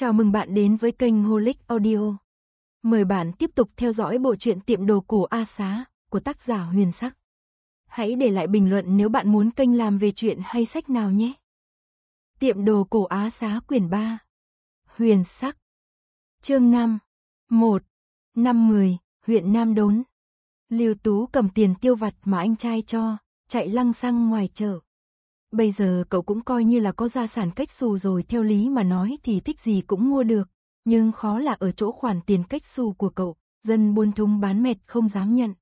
Chào mừng bạn đến với kênh Holic Audio. Mời bạn tiếp tục theo dõi bộ truyện tiệm đồ cổ A Xá của tác giả Huyền Sắc. Hãy để lại bình luận nếu bạn muốn kênh làm về chuyện hay sách nào nhé. Tiệm đồ cổ Á Xá quyển 3. Huyền Sắc. Chương 5. 1. Năm 10, huyện Nam Đốn. Lưu Tú cầm tiền tiêu vặt mà anh trai cho, chạy lăng xăng ngoài chợ. Bây giờ cậu cũng coi như là có gia sản cách xù rồi theo lý mà nói thì thích gì cũng mua được, nhưng khó là ở chỗ khoản tiền cách xù của cậu, dân buôn thúng bán mệt không dám nhận.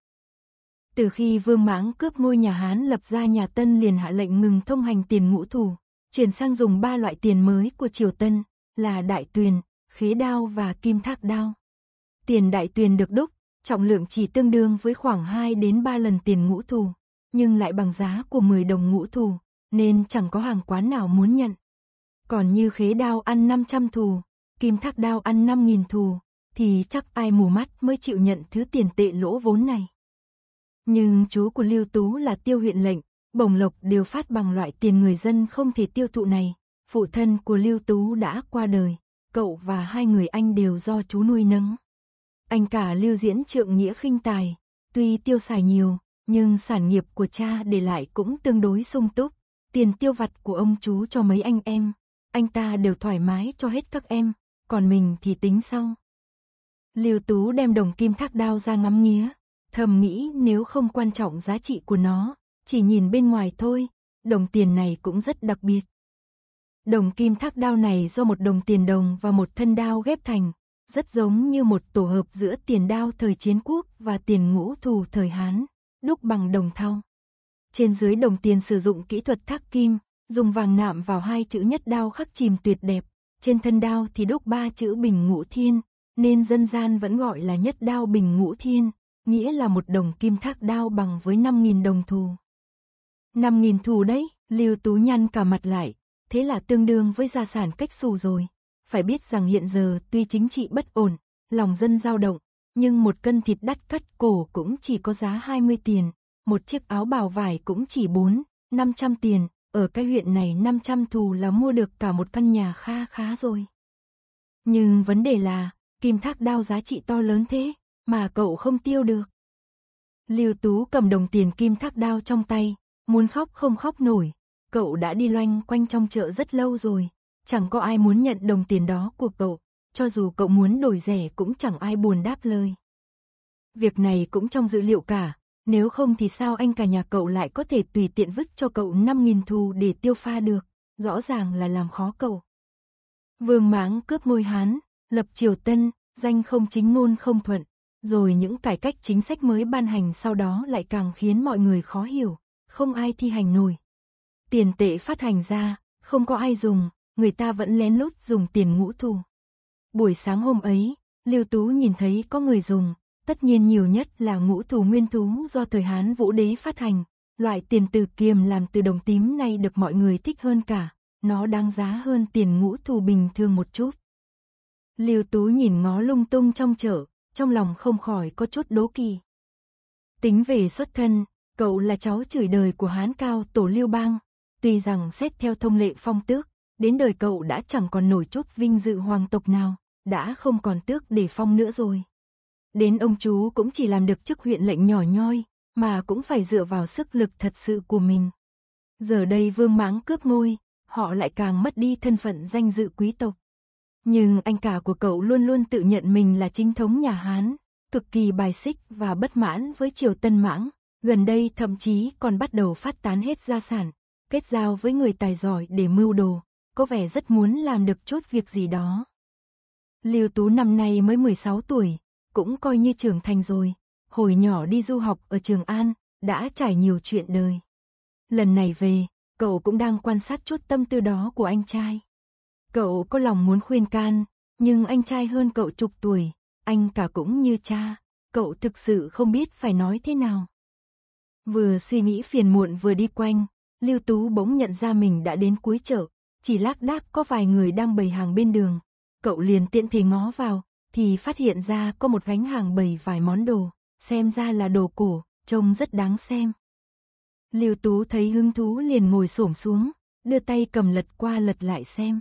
Từ khi Vương Mãng cướp ngôi nhà Hán lập ra nhà Tân liền hạ lệnh ngừng thông hành tiền ngũ thủ, chuyển sang dùng ba loại tiền mới của triều Tân là đại tuyền, khế đao và kim thác đao. Tiền đại tuyền được đúc, trọng lượng chỉ tương đương với khoảng 2 đến 3 lần tiền ngũ thủ nhưng lại bằng giá của 10 đồng ngũ thủ nên chẳng có hàng quán nào muốn nhận. Còn như khế đao ăn 500 thù, kim thác đao ăn 5.000 thù, thì chắc ai mù mắt mới chịu nhận thứ tiền tệ lỗ vốn này. Nhưng chú của Lưu Tú là tiêu huyện lệnh, bổng lộc đều phát bằng loại tiền người dân không thể tiêu thụ này. Phụ thân của Lưu Tú đã qua đời, cậu và hai người anh đều do chú nuôi nấng. Anh cả Lưu Diễn trượng nghĩa khinh tài, tuy tiêu xài nhiều, nhưng sản nghiệp của cha để lại cũng tương đối sung túc, tiền tiêu vặt của ông chú cho mấy anh em, anh ta đều thoải mái cho hết các em, còn mình thì tính sau. Liêu Tú đem đồng kim thác đao ra ngắm nghía, thầm nghĩ nếu không quan trọng giá trị của nó, chỉ nhìn bên ngoài thôi, đồng tiền này cũng rất đặc biệt. Đồng kim thác đao này do một đồng tiền đồng và một thân đao ghép thành, rất giống như một tổ hợp giữa tiền đao thời chiến quốc và tiền ngũ thù thời Hán, đúc bằng đồng thau. Trên dưới đồng tiền sử dụng kỹ thuật thác kim, dùng vàng nạm vào hai chữ nhất đao khắc chìm tuyệt đẹp. Trên thân đao thì đúc ba chữ bình ngũ thiên, nên dân gian vẫn gọi là nhất đao bình ngũ thiên, nghĩa là một đồng kim thác đao bằng với 5.000 đồng thù. 5.000 thù đấy, Lưu Tú nhăn cả mặt lại, thế là tương đương với gia sản cách xù rồi. Phải biết rằng hiện giờ tuy chính trị bất ổn, lòng dân dao động, nhưng một cân thịt đắt cắt cổ cũng chỉ có giá 20 tiền, một chiếc áo bào vải cũng chỉ 4, 500 tiền, ở cái huyện này 500 thù là mua được cả một căn nhà kha khá rồi. Nhưng vấn đề là, kim thác đao giá trị to lớn thế, mà cậu không tiêu được. Lưu Tú cầm đồng tiền kim thác đao trong tay, muốn khóc không khóc nổi. Cậu đã đi loanh quanh trong chợ rất lâu rồi, chẳng có ai muốn nhận đồng tiền đó của cậu, cho dù cậu muốn đổi rẻ cũng chẳng ai buồn đáp lời. Việc này cũng trong dữ liệu cả, nếu không thì sao anh cả nhà cậu lại có thể tùy tiện vứt cho cậu 5.000 thù để tiêu pha được, rõ ràng là làm khó cậu. Vương mãng cướp môi Hán, lập triều Tân, danh không chính ngôn không thuận, rồi những cải cách chính sách mới ban hành sau đó lại càng khiến mọi người khó hiểu, không ai thi hành nổi. Tiền tệ phát hành ra, không có ai dùng, người ta vẫn lén lút dùng tiền ngũ thù. Buổi sáng hôm ấy, Lưu Tú nhìn thấy có người dùng, tất nhiên nhiều nhất là ngũ thù nguyên thú do thời Hán Vũ Đế phát hành. Loại tiền từ kiềm làm từ đồng tím này được mọi người thích hơn cả, nó đáng giá hơn tiền ngũ thù bình thường một chút. Liêu Tú nhìn ngó lung tung trong chợ, trong lòng không khỏi có chút đố kỳ. Tính về xuất thân, cậu là cháu chửi đời của Hán Cao Tổ Liêu Bang, tuy rằng xét theo thông lệ phong tước, đến đời cậu đã chẳng còn nổi chút vinh dự hoàng tộc nào, đã không còn tước để phong nữa rồi. Đến ông chú cũng chỉ làm được chức huyện lệnh nhỏ nhoi, mà cũng phải dựa vào sức lực thật sự của mình. Giờ đây vương mãng cướp ngôi, họ lại càng mất đi thân phận danh dự quý tộc. Nhưng anh cả của cậu luôn luôn tự nhận mình là chính thống nhà Hán, cực kỳ bài xích và bất mãn với triều Tân Mãng, gần đây thậm chí còn bắt đầu phát tán hết gia sản, kết giao với người tài giỏi để mưu đồ, có vẻ rất muốn làm được chốt việc gì đó. Lưu Tú năm nay mới 16 tuổi, cũng coi như trưởng thành rồi. Hồi nhỏ đi du học ở Trường An, đã trải nhiều chuyện đời. Lần này về, cậu cũng đang quan sát chút tâm tư đó của anh trai. Cậu có lòng muốn khuyên can, nhưng anh trai hơn cậu chục tuổi, anh cả cũng như cha, cậu thực sự không biết phải nói thế nào. Vừa suy nghĩ phiền muộn vừa đi quanh, Lưu Tú bỗng nhận ra mình đã đến cuối chợ, chỉ lác đác có vài người đang bày hàng bên đường. Cậu liền tiện thì ngó vào, thì phát hiện ra có một gánh hàng bầy vài món đồ, xem ra là đồ cổ, trông rất đáng xem. Liêu Tú thấy hứng thú liền ngồi xổm xuống, đưa tay cầm lật qua lật lại xem.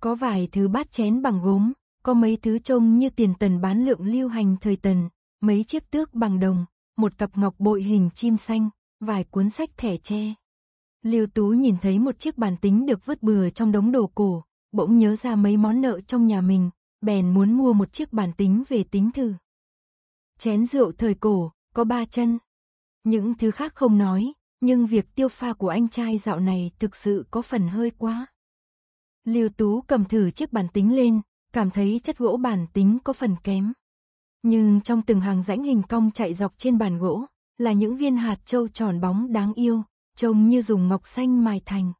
Có vài thứ bát chén bằng gốm, có mấy thứ trông như tiền tần bán lượng lưu hành thời tần, mấy chiếc tước bằng đồng, một cặp ngọc bội hình chim xanh, vài cuốn sách thẻ tre. Liêu Tú nhìn thấy một chiếc bàn tính được vứt bừa trong đống đồ cổ, bỗng nhớ ra mấy món nợ trong nhà mình, bèn muốn mua một chiếc bàn tính về tính thử. Chén rượu thời cổ, có ba chân. Những thứ khác không nói, nhưng việc tiêu pha của anh trai dạo này thực sự có phần hơi quá. Lưu Tú cầm thử chiếc bàn tính lên, cảm thấy chất gỗ bàn tính có phần kém. Nhưng trong từng hàng rãnh hình cong chạy dọc trên bàn gỗ, là những viên hạt trâu tròn bóng đáng yêu, trông như dùng ngọc xanh mài thành.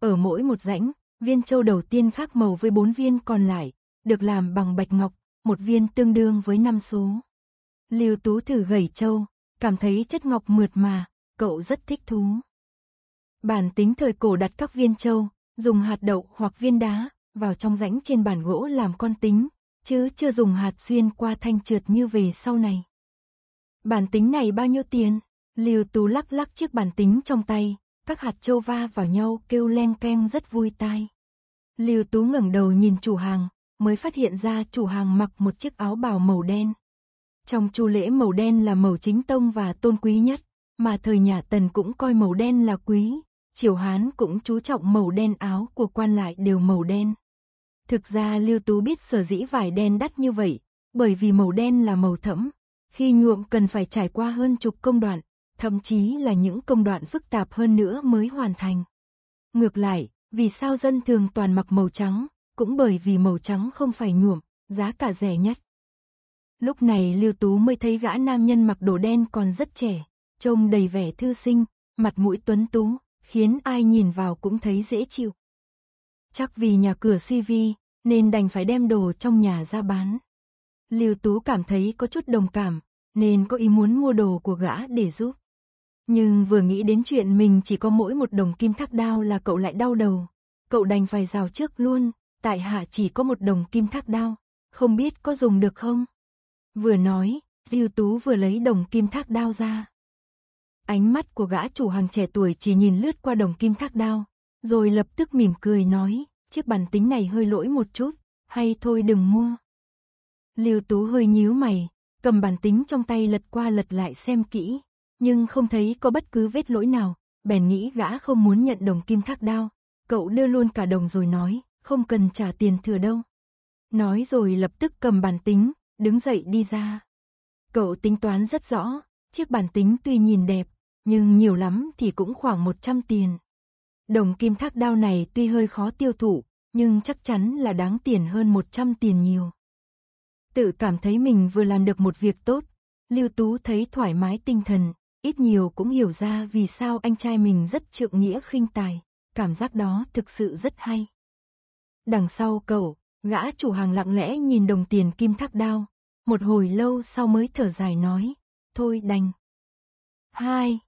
Ở mỗi một rãnh, viên trâu đầu tiên khác màu với bốn viên còn lại, được làm bằng bạch ngọc, một viên tương đương với năm số. Lưu Tú thử gẩy châu, cảm thấy chất ngọc mượt mà, cậu rất thích thú. Bản tính thời cổ đặt các viên châu, dùng hạt đậu hoặc viên đá vào trong rãnh trên bàn gỗ làm con tính, chứ chưa dùng hạt xuyên qua thanh trượt như về sau này. Bản tính này bao nhiêu tiền? Lưu Tú lắc lắc chiếc bản tính trong tay, các hạt châu va vào nhau kêu leng keng rất vui tai. Lưu Tú ngẩng đầu nhìn chủ hàng, mới phát hiện ra chủ hàng mặc một chiếc áo bào màu đen. Trong chu lễ màu đen là màu chính tông và tôn quý nhất, mà thời nhà Tần cũng coi màu đen là quý, triều Hán cũng chú trọng màu đen áo của quan lại đều màu đen. Thực ra Lưu Tú biết sở dĩ vải đen đắt như vậy, bởi vì màu đen là màu thẫm, khi nhuộm cần phải trải qua hơn chục công đoạn, thậm chí là những công đoạn phức tạp hơn nữa mới hoàn thành. Ngược lại, vì sao dân thường toàn mặc màu trắng, cũng bởi vì màu trắng không phải nhuộm, giá cả rẻ nhất. Lúc này Lưu Tú mới thấy gã nam nhân mặc đồ đen còn rất trẻ, trông đầy vẻ thư sinh, mặt mũi tuấn tú, khiến ai nhìn vào cũng thấy dễ chịu. Chắc vì nhà cửa suy vi, nên đành phải đem đồ trong nhà ra bán. Lưu Tú cảm thấy có chút đồng cảm, nên có ý muốn mua đồ của gã để giúp. Nhưng vừa nghĩ đến chuyện mình chỉ có mỗi một đồng kim thác đao là cậu lại đau đầu. Cậu đành phải rào trước luôn, tại hạ chỉ có một đồng kim thác đao, không biết có dùng được không? Vừa nói, Lưu Tú vừa lấy đồng kim thác đao ra. Ánh mắt của gã chủ hàng trẻ tuổi chỉ nhìn lướt qua đồng kim thác đao, rồi lập tức mỉm cười nói, chiếc bàn tính này hơi lỗi một chút, hay thôi đừng mua. Lưu Tú hơi nhíu mày, cầm bàn tính trong tay lật qua lật lại xem kỹ, nhưng không thấy có bất cứ vết lỗi nào, bèn nghĩ gã không muốn nhận đồng kim thác đao, cậu đưa luôn cả đồng rồi nói, không cần trả tiền thừa đâu. Nói rồi lập tức cầm bàn tính, đứng dậy đi ra. Cậu tính toán rất rõ, chiếc bàn tính tuy nhìn đẹp, nhưng nhiều lắm thì cũng khoảng 100 tiền. Đồng kim thác đao này tuy hơi khó tiêu thụ, nhưng chắc chắn là đáng tiền hơn 100 tiền nhiều. Tự cảm thấy mình vừa làm được một việc tốt, Lưu Tú thấy thoải mái tinh thần, ít nhiều cũng hiểu ra vì sao anh trai mình rất trượng nghĩa khinh tài, cảm giác đó thực sự rất hay. Đằng sau cậu, gã chủ hàng lặng lẽ nhìn đồng tiền kim thác đao. Một hồi lâu sau mới thở dài nói, thôi đành. Hai,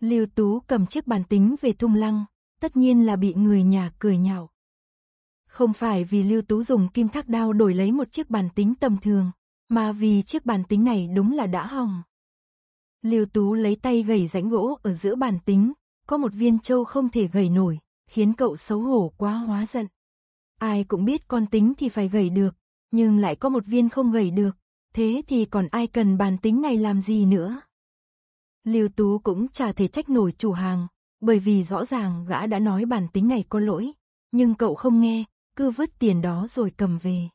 Lưu Tú cầm chiếc bàn tính về thung lăng, tất nhiên là bị người nhà cười nhạo. Không phải vì Lưu Tú dùng kim thác đao đổi lấy một chiếc bàn tính tầm thường, mà vì chiếc bàn tính này đúng là đã hỏng. Lưu Tú lấy tay gầy rãnh gỗ ở giữa bàn tính, có một viên châu không thể gầy nổi, khiến cậu xấu hổ quá hóa giận. Ai cũng biết con tính thì phải gầy được, nhưng lại có một viên không gầy được, thế thì còn ai cần bàn tính này làm gì nữa? Lưu Tú cũng chả thể trách nổi chủ hàng, bởi vì rõ ràng gã đã nói bàn tính này có lỗi, nhưng cậu không nghe, cứ vứt tiền đó rồi cầm về.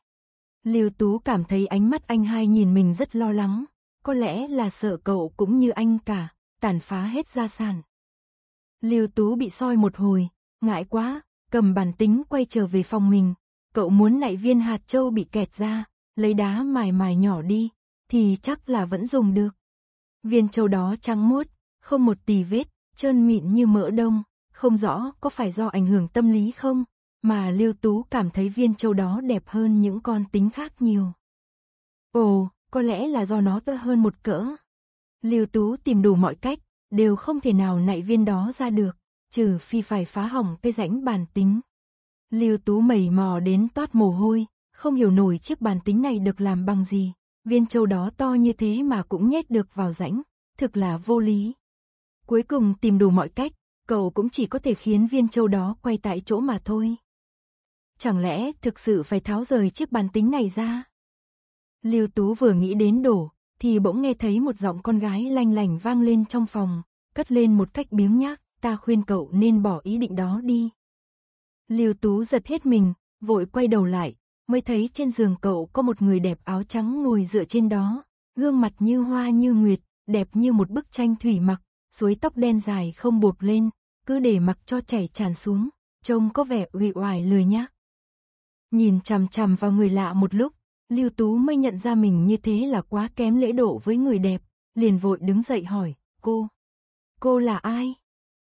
Lưu Tú cảm thấy ánh mắt anh hai nhìn mình rất lo lắng, có lẽ là sợ cậu cũng như anh cả, tàn phá hết gia sản. Lưu Tú bị soi một hồi, ngại quá, cầm bản tính quay trở về phòng mình. Cậu muốn nại viên hạt châu bị kẹt ra, lấy đá mài mài nhỏ đi, thì chắc là vẫn dùng được. Viên châu đó trắng muốt, không một tì vết, trơn mịn như mỡ đông, không rõ có phải do ảnh hưởng tâm lý không, mà Lưu Tú cảm thấy viên châu đó đẹp hơn những con tính khác nhiều. Ồ, có lẽ là do nó to hơn một cỡ. Lưu Tú tìm đủ mọi cách, đều không thể nào nại viên đó ra được trừ phi phải phá hỏng cái rãnh bàn tính. Lưu Tú mẩy mò đến toát mồ hôi, không hiểu nổi chiếc bàn tính này được làm bằng gì, viên châu đó to như thế mà cũng nhét được vào rãnh, thực là vô lý. Cuối cùng tìm đủ mọi cách, cậu cũng chỉ có thể khiến viên châu đó quay tại chỗ mà thôi. Chẳng lẽ thực sự phải tháo rời chiếc bàn tính này ra? Lưu Tú vừa nghĩ đến đổ, thì bỗng nghe thấy một giọng con gái lanh lành vang lên trong phòng, cất lên một cách biếng nhác ta khuyên cậu nên bỏ ý định đó đi. Liêu Tú giật hết mình, vội quay đầu lại, mới thấy trên giường cậu có một người đẹp áo trắng ngồi dựa trên đó, gương mặt như hoa như nguyệt, đẹp như một bức tranh thủy mặc, suối tóc đen dài không buộc lên, cứ để mặc cho chảy tràn xuống, trông có vẻ uy oải lười nhác. Nhìn chằm chằm vào người lạ một lúc, Lưu Tú mới nhận ra mình như thế là quá kém lễ độ với người đẹp, liền vội đứng dậy hỏi, cô, cô là ai?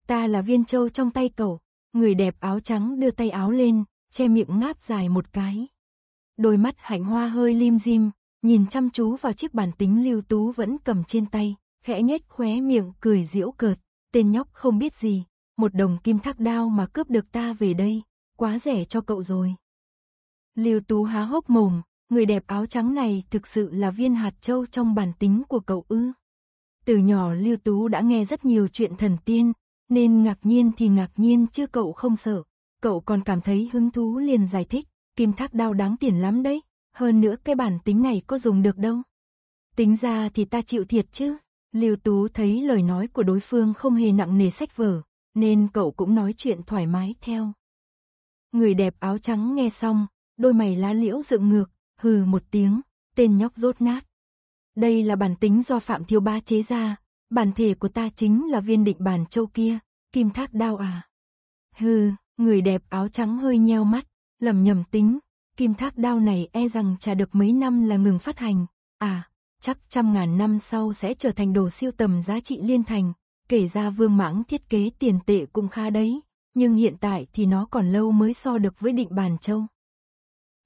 ta là viên châu trong tay cậu. Người đẹp áo trắng đưa tay áo lên, che miệng ngáp dài một cái. Đôi mắt hạnh hoa hơi lim dim, nhìn chăm chú vào chiếc bàn tính lưu tú vẫn cầm trên tay, khẽ nhếch khóe miệng cười diễu cợt. Tên nhóc không biết gì, một đồng kim thác đao mà cướp được ta về đây, quá rẻ cho cậu rồi. Lưu tú há hốc mồm, người đẹp áo trắng này thực sự là viên hạt châu trong bản tính của cậu ư. Từ nhỏ Lưu Tú đã nghe rất nhiều chuyện thần tiên, nên ngạc nhiên thì ngạc nhiên chứ cậu không sợ. Cậu còn cảm thấy hứng thú liền giải thích, kim thác đao đáng tiền lắm đấy, hơn nữa cái bản tính này có dùng được đâu. Tính ra thì ta chịu thiệt chứ. Lưu Tú thấy lời nói của đối phương không hề nặng nề sách vở, nên cậu cũng nói chuyện thoải mái theo. Người đẹp áo trắng nghe xong, đôi mày lá liễu dựng ngược, hừ một tiếng, tên nhóc rốt nát. Đây là bản tính do Phạm Thiếu Ba chế ra, Bản thể của ta chính là viên định bản châu kia, kim thác đao à. Hừ, người đẹp áo trắng hơi nheo mắt, lầm nhầm tính, kim thác đao này e rằng chả được mấy năm là ngừng phát hành, à, chắc trăm ngàn năm sau sẽ trở thành đồ siêu tầm giá trị liên thành, kể ra vương mãng thiết kế tiền tệ cũng kha đấy, nhưng hiện tại thì nó còn lâu mới so được với định bản châu.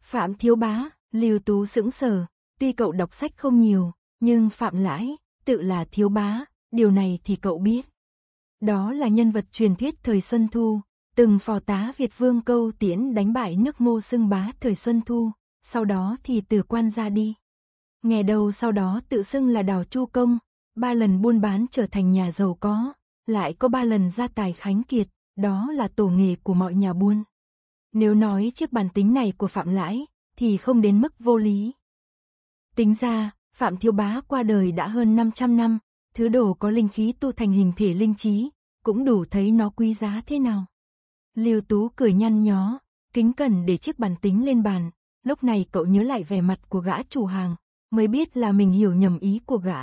Phạm Thiếu Bá, Lưu Tú sững sờ, tuy cậu đọc sách không nhiều, nhưng Phạm Lãi, tự là thiếu bá, điều này thì cậu biết. Đó là nhân vật truyền thuyết thời Xuân Thu, từng phò tá Việt Vương câu tiễn đánh bại nước ngô xưng bá thời Xuân Thu, sau đó thì từ quan ra đi. Nghe đầu sau đó tự xưng là đào chu công, ba lần buôn bán trở thành nhà giàu có, lại có ba lần gia tài khánh kiệt, đó là tổ nghề của mọi nhà buôn. Nếu nói chiếc bản tính này của Phạm Lãi, thì không đến mức vô lý. Tính ra, Phạm Thiếu Bá qua đời đã hơn 500 năm, thứ đồ có linh khí tu thành hình thể linh trí, cũng đủ thấy nó quý giá thế nào. Lưu Tú cười nhăn nhó, kính cẩn để chiếc bàn tính lên bàn, lúc này cậu nhớ lại vẻ mặt của gã chủ hàng, mới biết là mình hiểu nhầm ý của gã.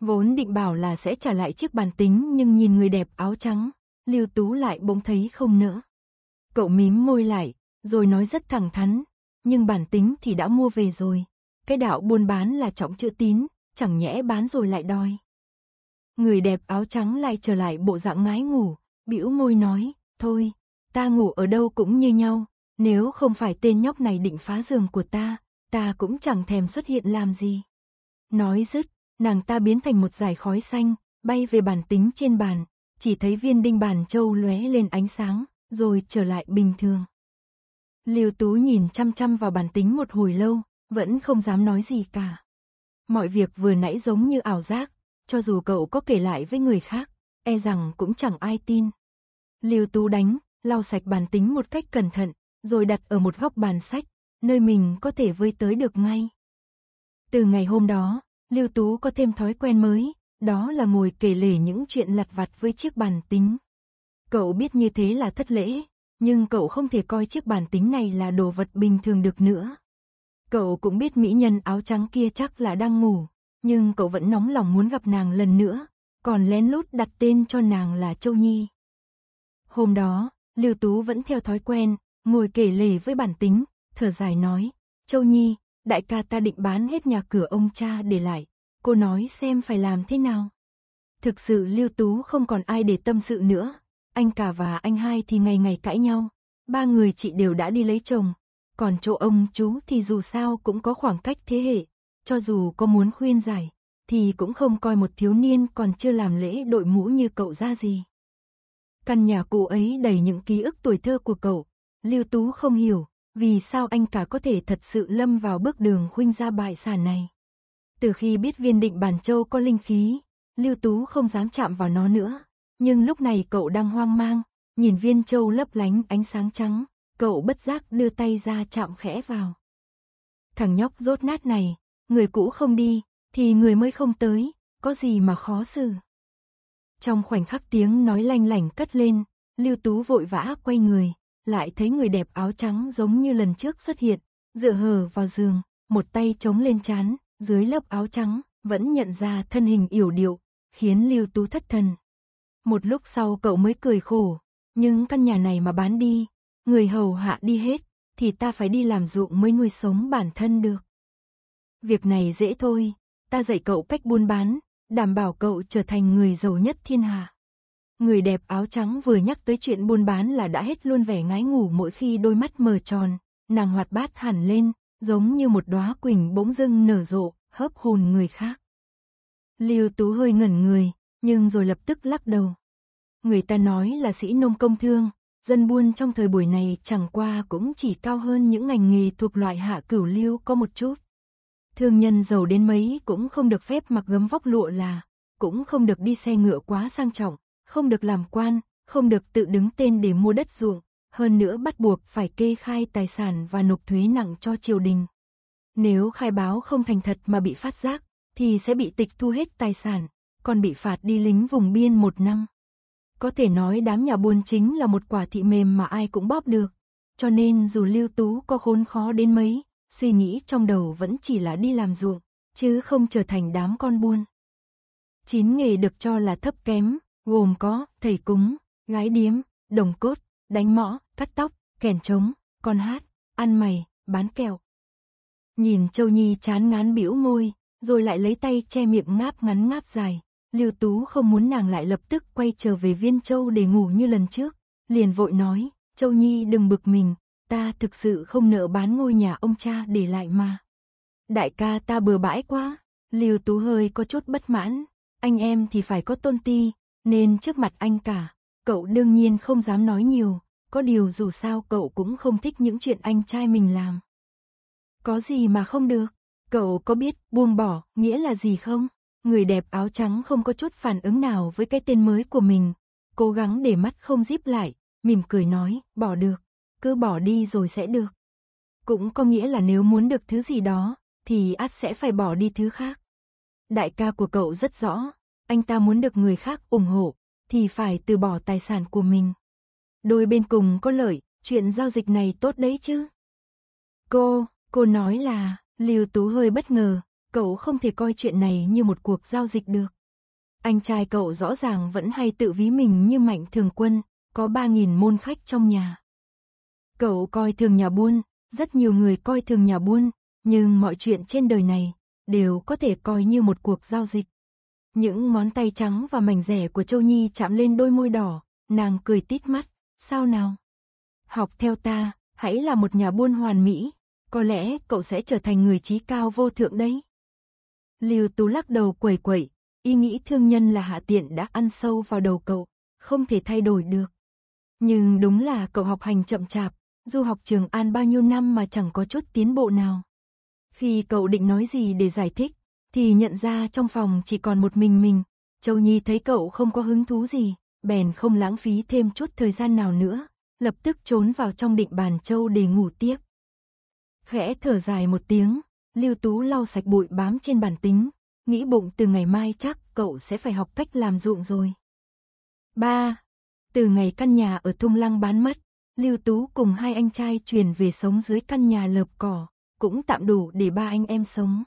Vốn định bảo là sẽ trả lại chiếc bàn tính nhưng nhìn người đẹp áo trắng, Lưu Tú lại bỗng thấy không nỡ. Cậu mím môi lại, rồi nói rất thẳng thắn, nhưng bản tính thì đã mua về rồi. Cái đạo buôn bán là trọng chữ tín, chẳng nhẽ bán rồi lại đòi. Người đẹp áo trắng lại trở lại bộ dạng ngái ngủ, bĩu môi nói, thôi, ta ngủ ở đâu cũng như nhau, nếu không phải tên nhóc này định phá giường của ta, ta cũng chẳng thèm xuất hiện làm gì. Nói dứt, nàng ta biến thành một dải khói xanh, bay về bàn tính trên bàn, chỉ thấy viên đinh bàn châu lóe lên ánh sáng, rồi trở lại bình thường. Liêu Tú nhìn chăm chăm vào bàn tính một hồi lâu, vẫn không dám nói gì cả. Mọi việc vừa nãy giống như ảo giác, cho dù cậu có kể lại với người khác, e rằng cũng chẳng ai tin. Lưu Tú đánh, lau sạch bàn tính một cách cẩn thận, rồi đặt ở một góc bàn sách, nơi mình có thể vơi tới được ngay. Từ ngày hôm đó, Lưu Tú có thêm thói quen mới, đó là ngồi kể lể những chuyện lặt vặt với chiếc bàn tính. Cậu biết như thế là thất lễ, nhưng cậu không thể coi chiếc bàn tính này là đồ vật bình thường được nữa. Cậu cũng biết mỹ nhân áo trắng kia chắc là đang ngủ, nhưng cậu vẫn nóng lòng muốn gặp nàng lần nữa, còn lén lút đặt tên cho nàng là Châu Nhi. Hôm đó, Lưu Tú vẫn theo thói quen, ngồi kể lể với bản tính, thở dài nói, Châu Nhi, đại ca ta định bán hết nhà cửa ông cha để lại, cô nói xem phải làm thế nào. Thực sự Lưu Tú không còn ai để tâm sự nữa, anh cả và anh hai thì ngày ngày cãi nhau, ba người chị đều đã đi lấy chồng, còn chỗ ông chú thì dù sao cũng có khoảng cách thế hệ, cho dù có muốn khuyên giải, thì cũng không coi một thiếu niên còn chưa làm lễ đội mũ như cậu ra gì. Căn nhà cũ ấy đầy những ký ức tuổi thơ của cậu, Lưu Tú không hiểu, vì sao anh cả có thể thật sự lâm vào bước đường khuynh ra bại sản này. Từ khi biết viên định bản châu có linh khí, Lưu Tú không dám chạm vào nó nữa, nhưng lúc này cậu đang hoang mang, nhìn viên châu lấp lánh ánh sáng trắng, Cậu bất giác đưa tay ra chạm khẽ vào. Thằng nhóc rốt nát này, người cũ không đi, thì người mới không tới, có gì mà khó xử. Trong khoảnh khắc tiếng nói lanh lảnh cất lên, Lưu Tú vội vã quay người, lại thấy người đẹp áo trắng giống như lần trước xuất hiện, dựa hờ vào giường, một tay chống lên chán, dưới lớp áo trắng, vẫn nhận ra thân hình yểu điệu, khiến Lưu Tú thất thần. Một lúc sau cậu mới cười khổ, nhưng căn nhà này mà bán đi, người hầu hạ đi hết, thì ta phải đi làm ruộng mới nuôi sống bản thân được. Việc này dễ thôi, ta dạy cậu cách buôn bán, đảm bảo cậu trở thành người giàu nhất thiên hạ. Người đẹp áo trắng vừa nhắc tới chuyện buôn bán là đã hết luôn vẻ ngái ngủ mỗi khi đôi mắt mờ tròn, nàng hoạt bát hẳn lên, giống như một đóa quỳnh bỗng dưng nở rộ, hấp hồn người khác. Lưu Tú hơi ngẩn người, nhưng rồi lập tức lắc đầu. Người ta nói là sĩ nông công thương, Dân buôn trong thời buổi này chẳng qua cũng chỉ cao hơn những ngành nghề thuộc loại hạ cửu lưu có một chút. Thương nhân giàu đến mấy cũng không được phép mặc gấm vóc lụa là, cũng không được đi xe ngựa quá sang trọng, không được làm quan, không được tự đứng tên để mua đất ruộng, hơn nữa bắt buộc phải kê khai tài sản và nộp thuế nặng cho triều đình. Nếu khai báo không thành thật mà bị phát giác, thì sẽ bị tịch thu hết tài sản, còn bị phạt đi lính vùng biên một năm. Có thể nói đám nhà buôn chính là một quả thị mềm mà ai cũng bóp được. Cho nên dù Lưu Tú có khốn khó đến mấy, suy nghĩ trong đầu vẫn chỉ là đi làm ruộng, chứ không trở thành đám con buôn. Chín nghề được cho là thấp kém, gồm có thầy cúng, gái điếm, đồng cốt, đánh mõ, cắt tóc, kèn trống, con hát, ăn mày, bán kẹo. Nhìn Châu Nhi chán ngán bĩu môi, rồi lại lấy tay che miệng ngáp ngắn ngáp dài, Lưu Tú không muốn nàng lại lập tức quay trở về Viên Châu để ngủ như lần trước, liền vội nói, Châu Nhi đừng bực mình, ta thực sự không nợ bán ngôi nhà ông cha để lại mà. Đại ca ta bừa bãi quá, Lưu Tú hơi có chút bất mãn, anh em thì phải có tôn ti, nên trước mặt anh cả, cậu đương nhiên không dám nói nhiều, có điều dù sao cậu cũng không thích những chuyện anh trai mình làm. Có gì mà không được, cậu có biết buông bỏ nghĩa là gì không? Người đẹp áo trắng không có chút phản ứng nào với cái tên mới của mình. Cố gắng để mắt không díp lại, mỉm cười nói, bỏ được, cứ bỏ đi rồi sẽ được. Cũng có nghĩa là nếu muốn được thứ gì đó, thì át sẽ phải bỏ đi thứ khác. Đại ca của cậu rất rõ, anh ta muốn được người khác ủng hộ, thì phải từ bỏ tài sản của mình. Đôi bên cùng có lợi, chuyện giao dịch này tốt đấy chứ. Cô, cô nói là, Lưu Tú hơi bất ngờ, Cậu không thể coi chuyện này như một cuộc giao dịch được. Anh trai cậu rõ ràng vẫn hay tự ví mình như mạnh thường quân, có 3.000 môn khách trong nhà. Cậu coi thường nhà buôn, rất nhiều người coi thường nhà buôn, nhưng mọi chuyện trên đời này đều có thể coi như một cuộc giao dịch. Những ngón tay trắng và mảnh rẻ của Châu Nhi chạm lên đôi môi đỏ, nàng cười tít mắt, sao nào? Học theo ta, hãy là một nhà buôn hoàn mỹ, có lẽ cậu sẽ trở thành người trí cao vô thượng đấy. Lưu Tú lắc đầu quẩy quẩy, y nghĩ thương nhân là hạ tiện đã ăn sâu vào đầu cậu, không thể thay đổi được. Nhưng đúng là cậu học hành chậm chạp, du học trường An bao nhiêu năm mà chẳng có chút tiến bộ nào. Khi cậu định nói gì để giải thích, thì nhận ra trong phòng chỉ còn một mình mình, Châu Nhi thấy cậu không có hứng thú gì, bèn không lãng phí thêm chút thời gian nào nữa, lập tức trốn vào trong định bàn Châu để ngủ tiếp. Khẽ thở dài một tiếng, Lưu Tú lau sạch bụi bám trên bàn tính, nghĩ bụng từ ngày mai chắc cậu sẽ phải học cách làm ruộng rồi. 3. Từ ngày căn nhà ở Thung Lăng bán mất, Lưu Tú cùng hai anh trai chuyển về sống dưới căn nhà lợp cỏ, cũng tạm đủ để ba anh em sống.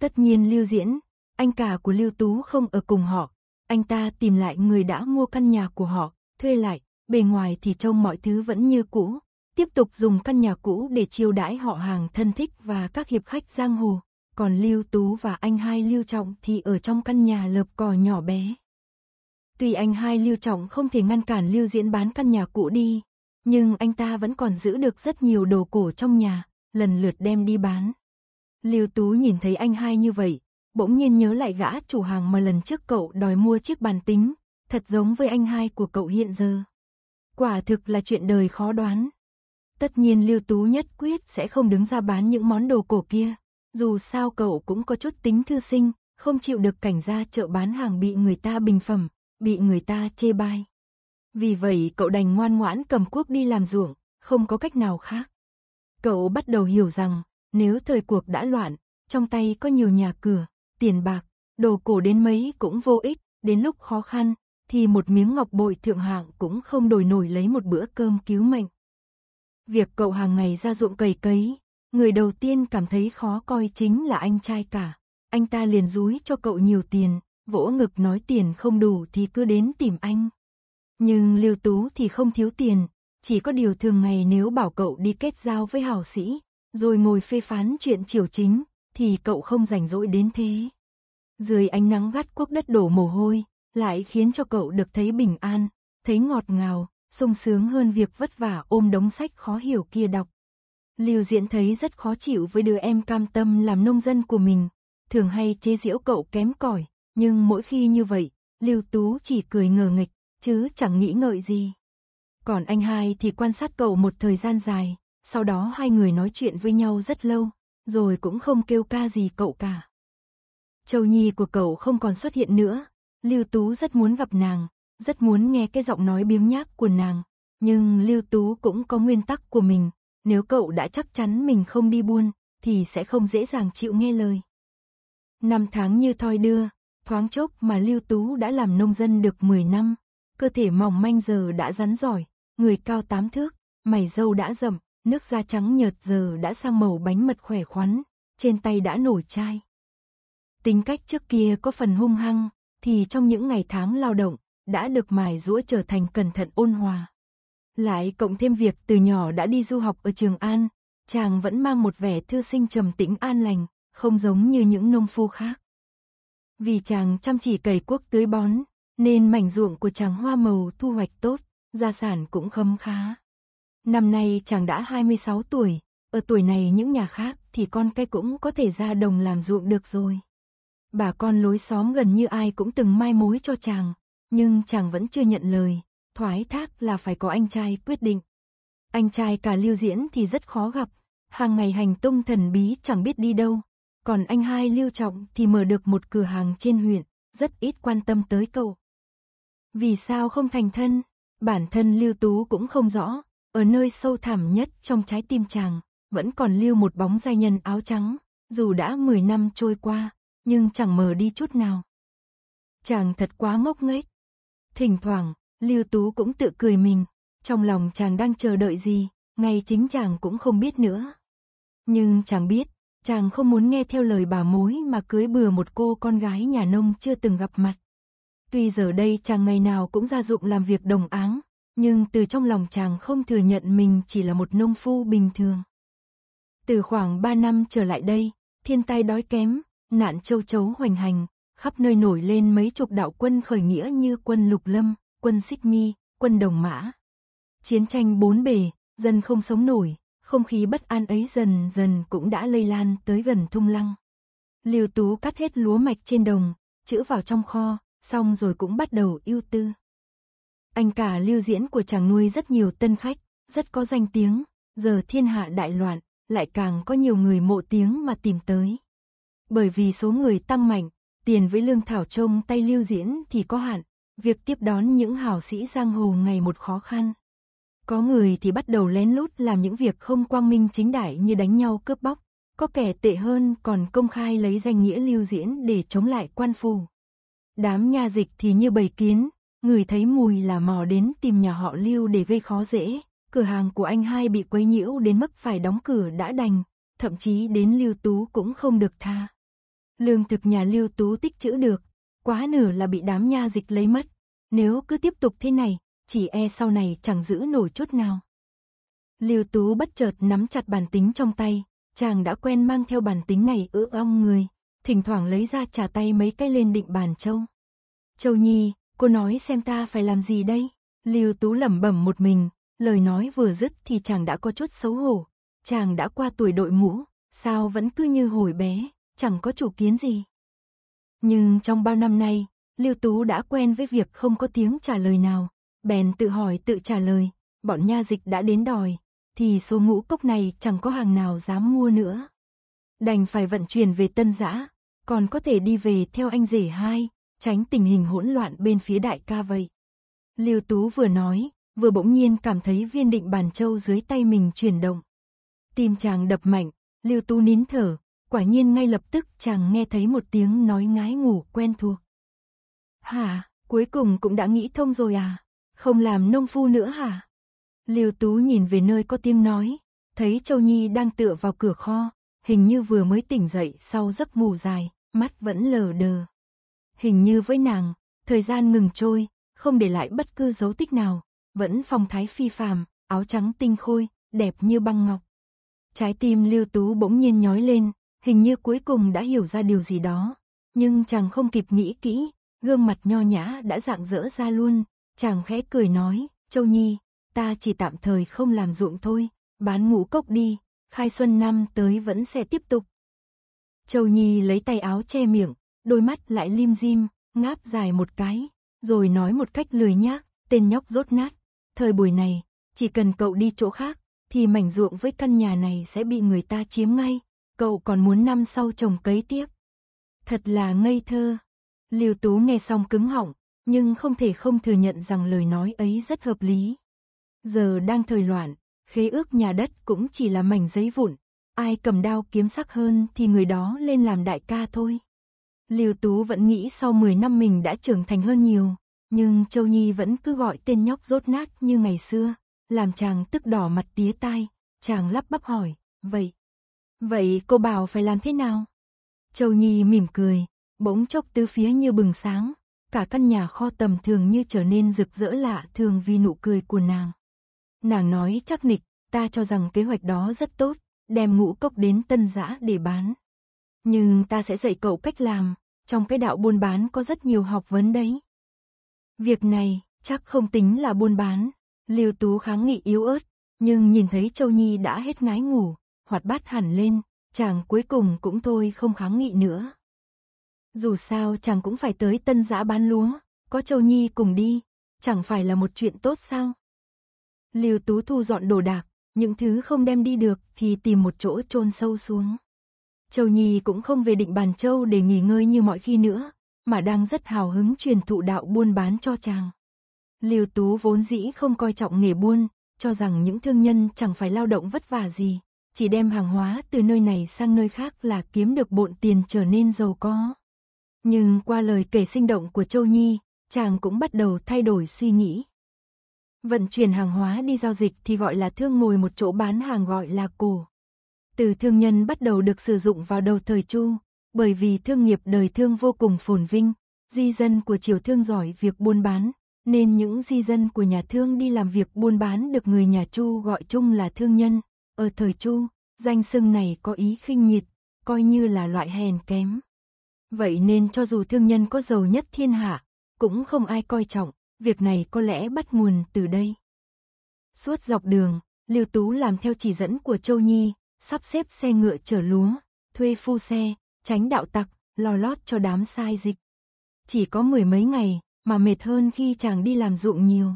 Tất nhiên Lưu Diễn, anh cả của Lưu Tú không ở cùng họ, anh ta tìm lại người đã mua căn nhà của họ, thuê lại, bề ngoài thì trông mọi thứ vẫn như cũ, tiếp tục dùng căn nhà cũ để chiêu đãi họ hàng thân thích và các hiệp khách giang hồ, còn Lưu Tú và anh hai Lưu Trọng thì ở trong căn nhà lợp cỏ nhỏ bé. Tuy anh hai Lưu Trọng không thể ngăn cản Lưu Diễn bán căn nhà cũ đi, nhưng anh ta vẫn còn giữ được rất nhiều đồ cổ trong nhà, lần lượt đem đi bán. Lưu Tú nhìn thấy anh hai như vậy, bỗng nhiên nhớ lại gã chủ hàng mà lần trước cậu đòi mua chiếc bàn tính, thật giống với anh hai của cậu hiện giờ. Quả thực là chuyện đời khó đoán. Tất nhiên Lưu Tú nhất quyết sẽ không đứng ra bán những món đồ cổ kia. Dù sao cậu cũng có chút tính thư sinh, không chịu được cảnh ra chợ bán hàng bị người ta bình phẩm, bị người ta chê bai. Vì vậy cậu đành ngoan ngoãn cầm cuốc đi làm ruộng, không có cách nào khác. Cậu bắt đầu hiểu rằng, nếu thời cuộc đã loạn, trong tay có nhiều nhà cửa, tiền bạc, đồ cổ đến mấy cũng vô ích, đến lúc khó khăn, thì một miếng ngọc bội thượng hạng cũng không đổi nổi lấy một bữa cơm cứu mệnh. Việc cậu hàng ngày ra ruộng cày cấy, người đầu tiên cảm thấy khó coi chính là anh trai cả. Anh ta liền dúi cho cậu nhiều tiền, vỗ ngực nói tiền không đủ thì cứ đến tìm anh. Nhưng Lưu Tú thì không thiếu tiền, chỉ có điều thường ngày nếu bảo cậu đi kết giao với hảo sĩ, rồi ngồi phê phán chuyện triều chính, thì cậu không rảnh rỗi đến thế. Dưới ánh nắng gắt quốc đất đổ mồ hôi, lại khiến cho cậu được thấy bình an, thấy ngọt ngào, sung sướng hơn việc vất vả ôm đống sách khó hiểu kia đọc. Lưu Diễn thấy rất khó chịu với đứa em cam tâm làm nông dân của mình, thường hay chế giễu cậu kém cỏi, nhưng mỗi khi như vậy, Lưu Tú chỉ cười ngờ nghịch, chứ chẳng nghĩ ngợi gì. Còn anh hai thì quan sát cậu một thời gian dài, sau đó hai người nói chuyện với nhau rất lâu, rồi cũng không kêu ca gì cậu cả. Châu Nhi của cậu không còn xuất hiện nữa, Lưu Tú rất muốn gặp nàng, rất muốn nghe cái giọng nói biếng nhác của nàng, nhưng Lưu Tú cũng có nguyên tắc của mình, nếu cậu đã chắc chắn mình không đi buôn, thì sẽ không dễ dàng chịu nghe lời. Năm tháng như thoi đưa, thoáng chốc mà Lưu Tú đã làm nông dân được 10 năm, cơ thể mỏng manh giờ đã rắn giỏi, người cao tám thước, mày râu đã rậm, nước da trắng nhợt giờ đã sang màu bánh mật khỏe khoắn, trên tay đã nổi chai. Tính cách trước kia có phần hung hăng, thì trong những ngày tháng lao động, đã được mài rũa trở thành cẩn thận ôn hòa. Lại cộng thêm việc từ nhỏ đã đi du học ở Trường An, chàng vẫn mang một vẻ thư sinh trầm tĩnh an lành, không giống như những nông phu khác. Vì chàng chăm chỉ cày cuốc tưới bón, nên mảnh ruộng của chàng hoa màu thu hoạch tốt, gia sản cũng khấm khá. Năm nay chàng đã 26 tuổi, ở tuổi này những nhà khác thì con cái cũng có thể ra đồng làm ruộng được rồi. Bà con lối xóm gần như ai cũng từng mai mối cho chàng, nhưng chàng vẫn chưa nhận lời, thoái thác là phải có anh trai quyết định. Anh trai cả lưu diễn thì rất khó gặp, hàng ngày hành tung thần bí chẳng biết đi đâu. Còn anh hai lưu trọng thì mở được một cửa hàng trên huyện, rất ít quan tâm tới cậu. Vì sao không thành thân? Bản thân lưu tú cũng không rõ, ở nơi sâu thẳm nhất trong trái tim chàng, vẫn còn lưu một bóng giai nhân áo trắng, dù đã 10 năm trôi qua, nhưng chẳng mờ đi chút nào. Chàng thật quá ngốc nghếch, Thỉnh thoảng, Lưu Tú cũng tự cười mình, trong lòng chàng đang chờ đợi gì, ngay chính chàng cũng không biết nữa. Nhưng chàng biết, chàng không muốn nghe theo lời bà mối mà cưới bừa một cô con gái nhà nông chưa từng gặp mặt. Tuy giờ đây chàng ngày nào cũng ra dụng làm việc đồng áng, nhưng từ trong lòng chàng không thừa nhận mình chỉ là một nông phu bình thường. Từ khoảng 3 năm trở lại đây, thiên tai đói kém, nạn châu chấu hoành hành, khắp nơi nổi lên mấy chục đạo quân khởi nghĩa như quân Lục Lâm, quân Xích Mi, quân Đồng Mã. Chiến tranh bốn bề, dân không sống nổi, không khí bất an ấy dần dần cũng đã lây lan tới gần thung lăng. Liêu Tú cắt hết lúa mạch trên đồng, chữ vào trong kho, xong rồi cũng bắt đầu ưu tư. Anh cả lưu diễn của chàng nuôi rất nhiều tân khách, rất có danh tiếng, giờ thiên hạ đại loạn, lại càng có nhiều người mộ tiếng mà tìm tới. Bởi vì số người tăng mạnh, tiền với lương thảo trông tay lưu diễn thì có hạn, việc tiếp đón những hảo sĩ giang hồ ngày một khó khăn. Có người thì bắt đầu lén lút làm những việc không quang minh chính đại như đánh nhau cướp bóc, có kẻ tệ hơn còn công khai lấy danh nghĩa lưu diễn để chống lại quan phủ. Đám nha dịch thì như bầy kiến, người thấy mùi là mò đến tìm nhà họ lưu để gây khó dễ, cửa hàng của anh hai bị quấy nhiễu đến mức phải đóng cửa đã đành, thậm chí đến lưu tú cũng không được tha. Lương thực nhà lưu tú tích chữ được, quá nửa là bị đám nha dịch lấy mất. Nếu cứ tiếp tục thế này, chỉ e sau này chẳng giữ nổi chút nào. Lưu Tú bất chợt nắm chặt bản tính trong tay, chàng đã quen mang theo bản tính này ứ ong người, thỉnh thoảng lấy ra trà tay mấy cái lên định bàn Châu. Châu Nhi, cô nói xem ta phải làm gì đây? Lưu Tú lẩm bẩm một mình, lời nói vừa dứt thì chàng đã có chút xấu hổ, chàng đã qua tuổi đội mũ, sao vẫn cứ như hồi bé chẳng có chủ kiến gì. Nhưng trong bao năm nay, Lưu Tú đã quen với việc không có tiếng trả lời nào, bèn tự hỏi tự trả lời, bọn nha dịch đã đến đòi, thì số ngũ cốc này chẳng có hàng nào dám mua nữa. Đành phải vận chuyển về tân giã, còn có thể đi về theo anh rể hai, tránh tình hình hỗn loạn bên phía đại ca vậy. Lưu Tú vừa nói, vừa bỗng nhiên cảm thấy viên định bàn châu dưới tay mình chuyển động. Tim chàng đập mạnh, Lưu Tú nín thở, quả nhiên ngay lập tức chàng nghe thấy một tiếng nói ngái ngủ quen thuộc. Hả, cuối cùng cũng đã nghĩ thông rồi à? Không làm nông phu nữa hả? Liêu Tú nhìn về nơi có tiếng nói, thấy Châu Nhi đang tựa vào cửa kho, hình như vừa mới tỉnh dậy sau giấc ngủ dài, mắt vẫn lờ đờ. Hình như với nàng, thời gian ngừng trôi, không để lại bất cứ dấu tích nào, vẫn phong thái phi phàm, áo trắng tinh khôi, đẹp như băng ngọc. Trái tim Liêu Tú bỗng nhiên nhói lên, hình như cuối cùng đã hiểu ra điều gì đó. Nhưng chàng không kịp nghĩ kỹ, gương mặt nho nhã đã dạng dỡ ra luôn, chàng khẽ cười nói, Châu Nhi, ta chỉ tạm thời không làm ruộng thôi, bán ngũ cốc đi, khai xuân năm tới vẫn sẽ tiếp tục. Châu Nhi lấy tay áo che miệng, đôi mắt lại lim dim, ngáp dài một cái, rồi nói một cách lười nhác, tên nhóc rốt nát. Thời buổi này, chỉ cần cậu đi chỗ khác, thì mảnh ruộng với căn nhà này sẽ bị người ta chiếm ngay cậu còn muốn năm sau trồng cấy tiếp. Thật là ngây thơ. liều Tú nghe xong cứng họng, nhưng không thể không thừa nhận rằng lời nói ấy rất hợp lý. Giờ đang thời loạn, khế ước nhà đất cũng chỉ là mảnh giấy vụn, ai cầm đao kiếm sắc hơn thì người đó lên làm đại ca thôi. liều Tú vẫn nghĩ sau 10 năm mình đã trưởng thành hơn nhiều, nhưng Châu Nhi vẫn cứ gọi tên nhóc rốt nát như ngày xưa, làm chàng tức đỏ mặt tía tai, chàng lắp bắp hỏi, vậy, Vậy cô bảo phải làm thế nào? Châu Nhi mỉm cười, bỗng chốc tứ phía như bừng sáng, cả căn nhà kho tầm thường như trở nên rực rỡ lạ thường vì nụ cười của nàng. Nàng nói chắc nịch, ta cho rằng kế hoạch đó rất tốt, đem ngũ cốc đến tân giã để bán. Nhưng ta sẽ dạy cậu cách làm, trong cái đạo buôn bán có rất nhiều học vấn đấy. Việc này, chắc không tính là buôn bán, Lưu Tú kháng nghị yếu ớt, nhưng nhìn thấy Châu Nhi đã hết ngái ngủ, hoạt bát hẳn lên, chàng cuối cùng cũng thôi không kháng nghị nữa. Dù sao chàng cũng phải tới tân giã bán lúa, có Châu Nhi cùng đi, chẳng phải là một chuyện tốt sao? Lưu Tú thu dọn đồ đạc, những thứ không đem đi được thì tìm một chỗ chôn sâu xuống. Châu Nhi cũng không về định bàn châu để nghỉ ngơi như mọi khi nữa, mà đang rất hào hứng truyền thụ đạo buôn bán cho chàng. Lưu Tú vốn dĩ không coi trọng nghề buôn, cho rằng những thương nhân chẳng phải lao động vất vả gì chỉ đem hàng hóa từ nơi này sang nơi khác là kiếm được bộn tiền trở nên giàu có. Nhưng qua lời kể sinh động của Châu Nhi, chàng cũng bắt đầu thay đổi suy nghĩ. Vận chuyển hàng hóa đi giao dịch thì gọi là thương ngồi một chỗ bán hàng gọi là cổ. Từ thương nhân bắt đầu được sử dụng vào đầu thời Chu, bởi vì thương nghiệp đời thương vô cùng phồn vinh, di dân của triều thương giỏi việc buôn bán, nên những di dân của nhà thương đi làm việc buôn bán được người nhà Chu gọi chung là thương nhân, ở thời Chu, danh xưng này có ý khinh nhiệt, coi như là loại hèn kém. Vậy nên cho dù thương nhân có giàu nhất thiên hạ, cũng không ai coi trọng, việc này có lẽ bắt nguồn từ đây. Suốt dọc đường, Lưu Tú làm theo chỉ dẫn của Châu Nhi, sắp xếp xe ngựa chở lúa, thuê phu xe, tránh đạo tặc, lo lót cho đám sai dịch. Chỉ có mười mấy ngày, mà mệt hơn khi chàng đi làm ruộng nhiều.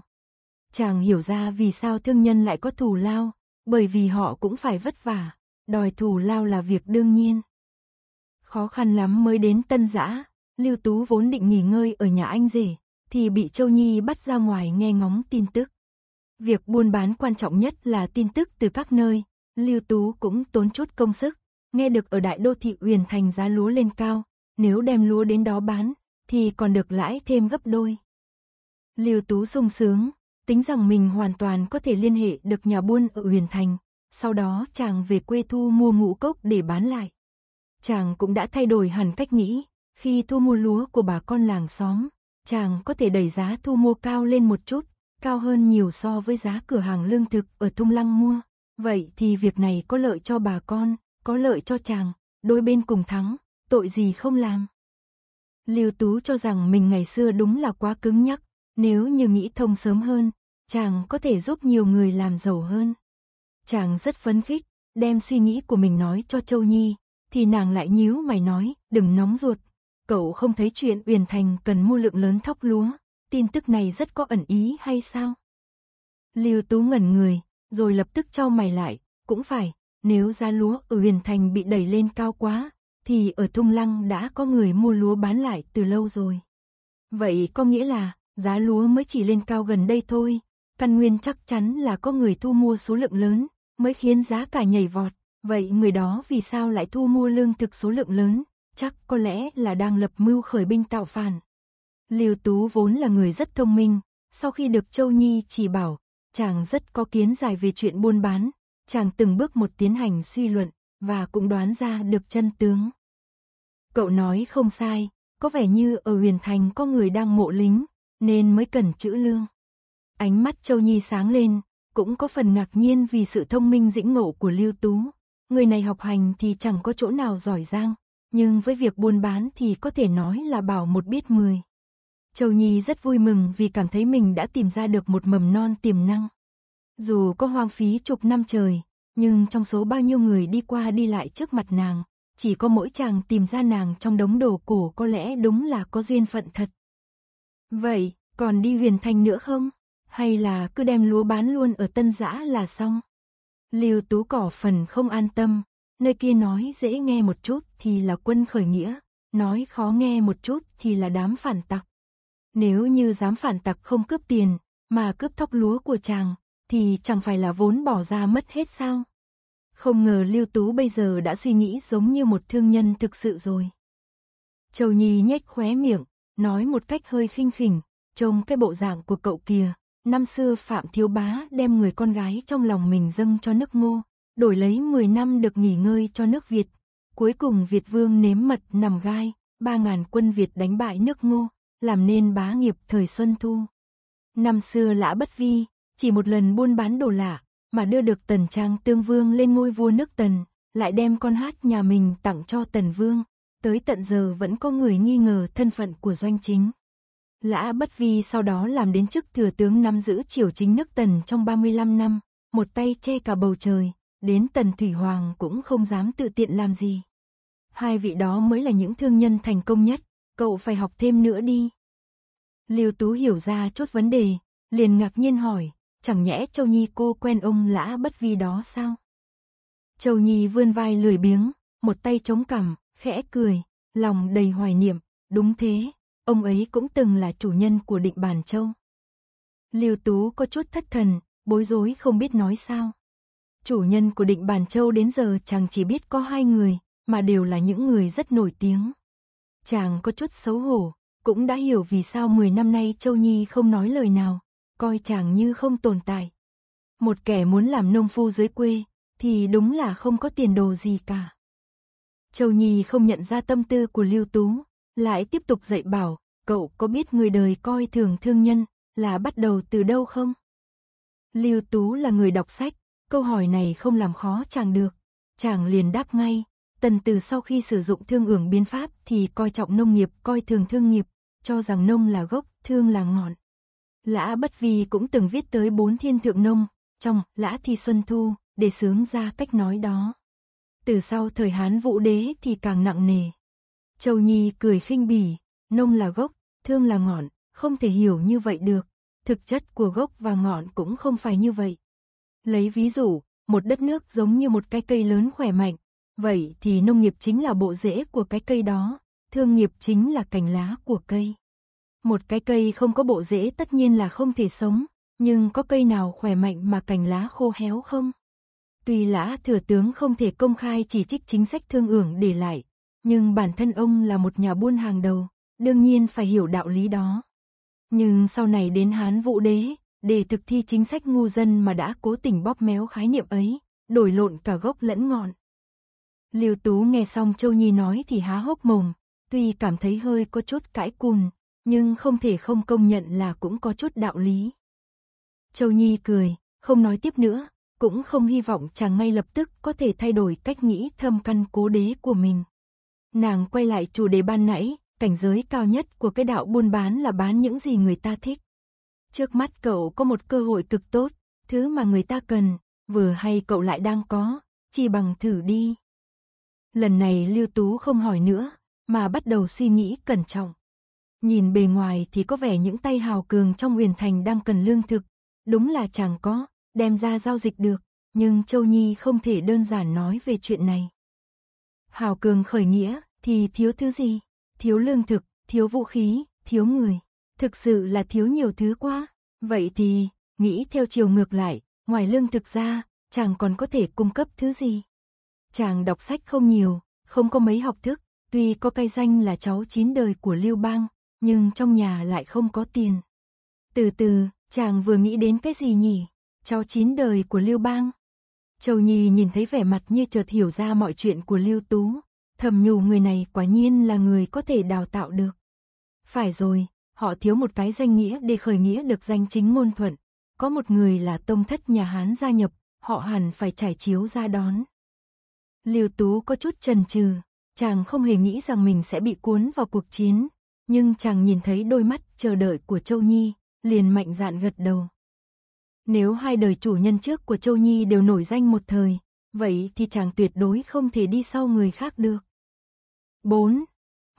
Chàng hiểu ra vì sao thương nhân lại có thù lao, bởi vì họ cũng phải vất vả, đòi thù lao là việc đương nhiên. Khó khăn lắm mới đến tân giã, Lưu Tú vốn định nghỉ ngơi ở nhà anh rể, thì bị Châu Nhi bắt ra ngoài nghe ngóng tin tức. Việc buôn bán quan trọng nhất là tin tức từ các nơi, Lưu Tú cũng tốn chút công sức, nghe được ở đại đô thị Uyển Thành giá lúa lên cao, nếu đem lúa đến đó bán, thì còn được lãi thêm gấp đôi. Lưu Tú sung sướng, tính rằng mình hoàn toàn có thể liên hệ được nhà buôn ở Huyền Thành, sau đó chàng về quê thu mua ngũ cốc để bán lại. Chàng cũng đã thay đổi hẳn cách nghĩ, khi thu mua lúa của bà con làng xóm, chàng có thể đẩy giá thu mua cao lên một chút, cao hơn nhiều so với giá cửa hàng lương thực ở Thung Lăng mua. Vậy thì việc này có lợi cho bà con, có lợi cho chàng, đôi bên cùng thắng, tội gì không làm. Lưu Tú cho rằng mình ngày xưa đúng là quá cứng nhắc, nếu như nghĩ thông sớm hơn, chàng có thể giúp nhiều người làm giàu hơn. Chàng rất phấn khích, đem suy nghĩ của mình nói cho Châu Nhi, thì nàng lại nhíu mày nói, đừng nóng ruột. Cậu không thấy chuyện Uyển Thành cần mua lượng lớn thóc lúa, tin tức này rất có ẩn ý hay sao? Lưu Tú ngẩn người, rồi lập tức cho mày lại, cũng phải, nếu giá lúa ở Uyển Thành bị đẩy lên cao quá, thì ở Thung Lăng đã có người mua lúa bán lại từ lâu rồi. Vậy có nghĩa là giá lúa mới chỉ lên cao gần đây thôi, Căn nguyên chắc chắn là có người thu mua số lượng lớn, mới khiến giá cả nhảy vọt. Vậy người đó vì sao lại thu mua lương thực số lượng lớn? Chắc có lẽ là đang lập mưu khởi binh tạo phản. Liêu Tú vốn là người rất thông minh, sau khi được Châu Nhi chỉ bảo, chàng rất có kiến giải về chuyện buôn bán, chàng từng bước một tiến hành suy luận và cũng đoán ra được chân tướng. Cậu nói không sai, có vẻ như ở huyền thành có người đang mộ lính, nên mới cần chữ lương. Ánh mắt Châu Nhi sáng lên, cũng có phần ngạc nhiên vì sự thông minh dĩnh ngộ của Lưu Tú. Người này học hành thì chẳng có chỗ nào giỏi giang, nhưng với việc buôn bán thì có thể nói là bảo một biết mười. Châu Nhi rất vui mừng vì cảm thấy mình đã tìm ra được một mầm non tiềm năng. Dù có hoang phí chục năm trời, nhưng trong số bao nhiêu người đi qua đi lại trước mặt nàng, chỉ có mỗi chàng tìm ra nàng trong đống đồ cổ có lẽ đúng là có duyên phận thật. Vậy, còn đi huyền thanh nữa không? Hay là cứ đem lúa bán luôn ở tân giã là xong. Lưu Tú Cỏ phần không an tâm, nơi kia nói dễ nghe một chút thì là quân khởi nghĩa, nói khó nghe một chút thì là đám phản tặc. Nếu như dám phản tặc không cướp tiền, mà cướp thóc lúa của chàng, thì chẳng phải là vốn bỏ ra mất hết sao. Không ngờ Lưu Tú bây giờ đã suy nghĩ giống như một thương nhân thực sự rồi. Châu Nhi nhếch khóe miệng, nói một cách hơi khinh khỉnh, trông cái bộ dạng của cậu kia. Năm xưa Phạm Thiếu Bá đem người con gái trong lòng mình dâng cho nước ngô, đổi lấy 10 năm được nghỉ ngơi cho nước Việt. Cuối cùng Việt Vương nếm mật nằm gai, 3.000 quân Việt đánh bại nước ngô, làm nên bá nghiệp thời Xuân Thu. Năm xưa Lã Bất Vi, chỉ một lần buôn bán đồ lạ, mà đưa được Tần Trang Tương Vương lên ngôi vua nước Tần, lại đem con hát nhà mình tặng cho Tần Vương. Tới tận giờ vẫn có người nghi ngờ thân phận của doanh chính. Lã Bất Vi sau đó làm đến chức thừa tướng nắm giữ triều chính nước Tần trong 35 năm, một tay che cả bầu trời, đến Tần Thủy Hoàng cũng không dám tự tiện làm gì. Hai vị đó mới là những thương nhân thành công nhất, cậu phải học thêm nữa đi. Lưu Tú hiểu ra chốt vấn đề, liền ngạc nhiên hỏi, chẳng nhẽ Châu Nhi cô quen ông Lã Bất Vi đó sao? Châu Nhi vươn vai lười biếng, một tay chống cằm, khẽ cười, lòng đầy hoài niệm, đúng thế, Ông ấy cũng từng là chủ nhân của định bàn châu. Lưu Tú có chút thất thần, bối rối không biết nói sao. Chủ nhân của định bàn châu đến giờ chàng chỉ biết có hai người, mà đều là những người rất nổi tiếng. Chàng có chút xấu hổ, cũng đã hiểu vì sao 10 năm nay Châu Nhi không nói lời nào, coi chàng như không tồn tại. Một kẻ muốn làm nông phu dưới quê, thì đúng là không có tiền đồ gì cả. Châu Nhi không nhận ra tâm tư của Lưu Tú, lại tiếp tục dạy bảo, cậu có biết người đời coi thường thương nhân là bắt đầu từ đâu không? Lưu Tú là người đọc sách, câu hỏi này không làm khó chàng được, chàng liền đáp ngay, tần từ sau khi sử dụng thương ưởng biến pháp thì coi trọng nông nghiệp coi thường thương nghiệp, cho rằng nông là gốc, thương là ngọn. Lã Bất Vi cũng từng viết tới bốn thiên thượng nông, trong Lã Thi Xuân Thu, để sướng ra cách nói đó. Từ sau thời Hán Vũ Đế thì càng nặng nề. Châu Nhi cười khinh bỉ, nông là gốc, thương là ngọn, không thể hiểu như vậy được. Thực chất của gốc và ngọn cũng không phải như vậy. Lấy ví dụ, một đất nước giống như một cái cây lớn khỏe mạnh, vậy thì nông nghiệp chính là bộ rễ của cái cây đó, thương nghiệp chính là cành lá của cây. Một cái cây không có bộ rễ tất nhiên là không thể sống, nhưng có cây nào khỏe mạnh mà cành lá khô héo không? Tuy lã thừa tướng không thể công khai chỉ trích chính sách thương ưởng để lại, nhưng bản thân ông là một nhà buôn hàng đầu, đương nhiên phải hiểu đạo lý đó. Nhưng sau này đến Hán Vũ Đế, để thực thi chính sách ngu dân mà đã cố tình bóp méo khái niệm ấy, đổi lộn cả gốc lẫn ngọn. Liêu Tú nghe xong Châu Nhi nói thì há hốc mồm, tuy cảm thấy hơi có chút cãi cùn, nhưng không thể không công nhận là cũng có chút đạo lý. Châu Nhi cười, không nói tiếp nữa, cũng không hy vọng chàng ngay lập tức có thể thay đổi cách nghĩ thâm căn cố đế của mình. Nàng quay lại chủ đề ban nãy, cảnh giới cao nhất của cái đạo buôn bán là bán những gì người ta thích. Trước mắt cậu có một cơ hội cực tốt, thứ mà người ta cần, vừa hay cậu lại đang có, chỉ bằng thử đi. Lần này Lưu Tú không hỏi nữa, mà bắt đầu suy nghĩ cẩn trọng. Nhìn bề ngoài thì có vẻ những tay hào cường trong huyền thành đang cần lương thực, đúng là chẳng có, đem ra giao dịch được, nhưng Châu Nhi không thể đơn giản nói về chuyện này hào cường khởi nghĩa, thì thiếu thứ gì? Thiếu lương thực, thiếu vũ khí, thiếu người. Thực sự là thiếu nhiều thứ quá. Vậy thì, nghĩ theo chiều ngược lại, ngoài lương thực ra, chàng còn có thể cung cấp thứ gì? Chàng đọc sách không nhiều, không có mấy học thức, tuy có cái danh là cháu chín đời của Lưu Bang, nhưng trong nhà lại không có tiền. Từ từ, chàng vừa nghĩ đến cái gì nhỉ? Cháu chín đời của Lưu Bang. Châu Nhi nhìn thấy vẻ mặt như chợt hiểu ra mọi chuyện của Lưu Tú, thầm nhủ người này quả nhiên là người có thể đào tạo được. Phải rồi, họ thiếu một cái danh nghĩa để khởi nghĩa được danh chính ngôn thuận. Có một người là tông thất nhà Hán gia nhập, họ hẳn phải trải chiếu ra đón. Lưu Tú có chút chần chừ, chàng không hề nghĩ rằng mình sẽ bị cuốn vào cuộc chiến, nhưng chàng nhìn thấy đôi mắt chờ đợi của Châu Nhi, liền mạnh dạn gật đầu. Nếu hai đời chủ nhân trước của Châu Nhi đều nổi danh một thời, vậy thì chàng tuyệt đối không thể đi sau người khác được. 4.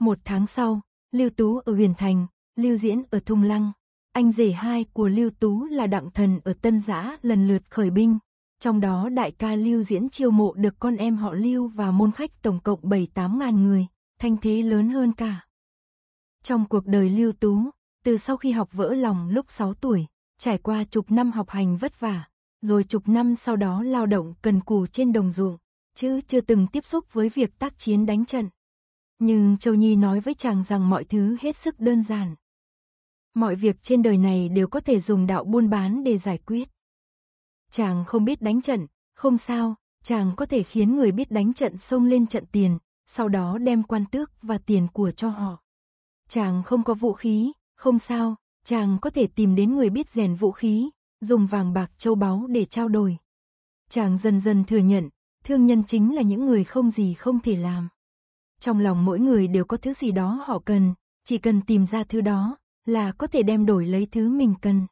Một tháng sau, Lưu Tú ở Huyền Thành, Lưu Diễn ở Thung Lăng, anh rể hai của Lưu Tú là Đặng Thần ở Tân Giã lần lượt khởi binh. Trong đó đại ca Lưu Diễn chiêu mộ được con em họ Lưu và môn khách tổng cộng 7-8 ngàn người, thanh thế lớn hơn cả. Trong cuộc đời Lưu Tú, từ sau khi học vỡ lòng lúc 6 tuổi, trải qua chục năm học hành vất vả, rồi chục năm sau đó lao động cần cù trên đồng ruộng, chứ chưa từng tiếp xúc với việc tác chiến đánh trận. Nhưng Châu Nhi nói với chàng rằng mọi thứ hết sức đơn giản. Mọi việc trên đời này đều có thể dùng đạo buôn bán để giải quyết. Chàng không biết đánh trận, không sao, chàng có thể khiến người biết đánh trận xông lên trận tiền, sau đó đem quan tước và tiền của cho họ. Chàng không có vũ khí, không sao, Chàng có thể tìm đến người biết rèn vũ khí, dùng vàng bạc châu báu để trao đổi. Chàng dần dần thừa nhận, thương nhân chính là những người không gì không thể làm. Trong lòng mỗi người đều có thứ gì đó họ cần, chỉ cần tìm ra thứ đó là có thể đem đổi lấy thứ mình cần.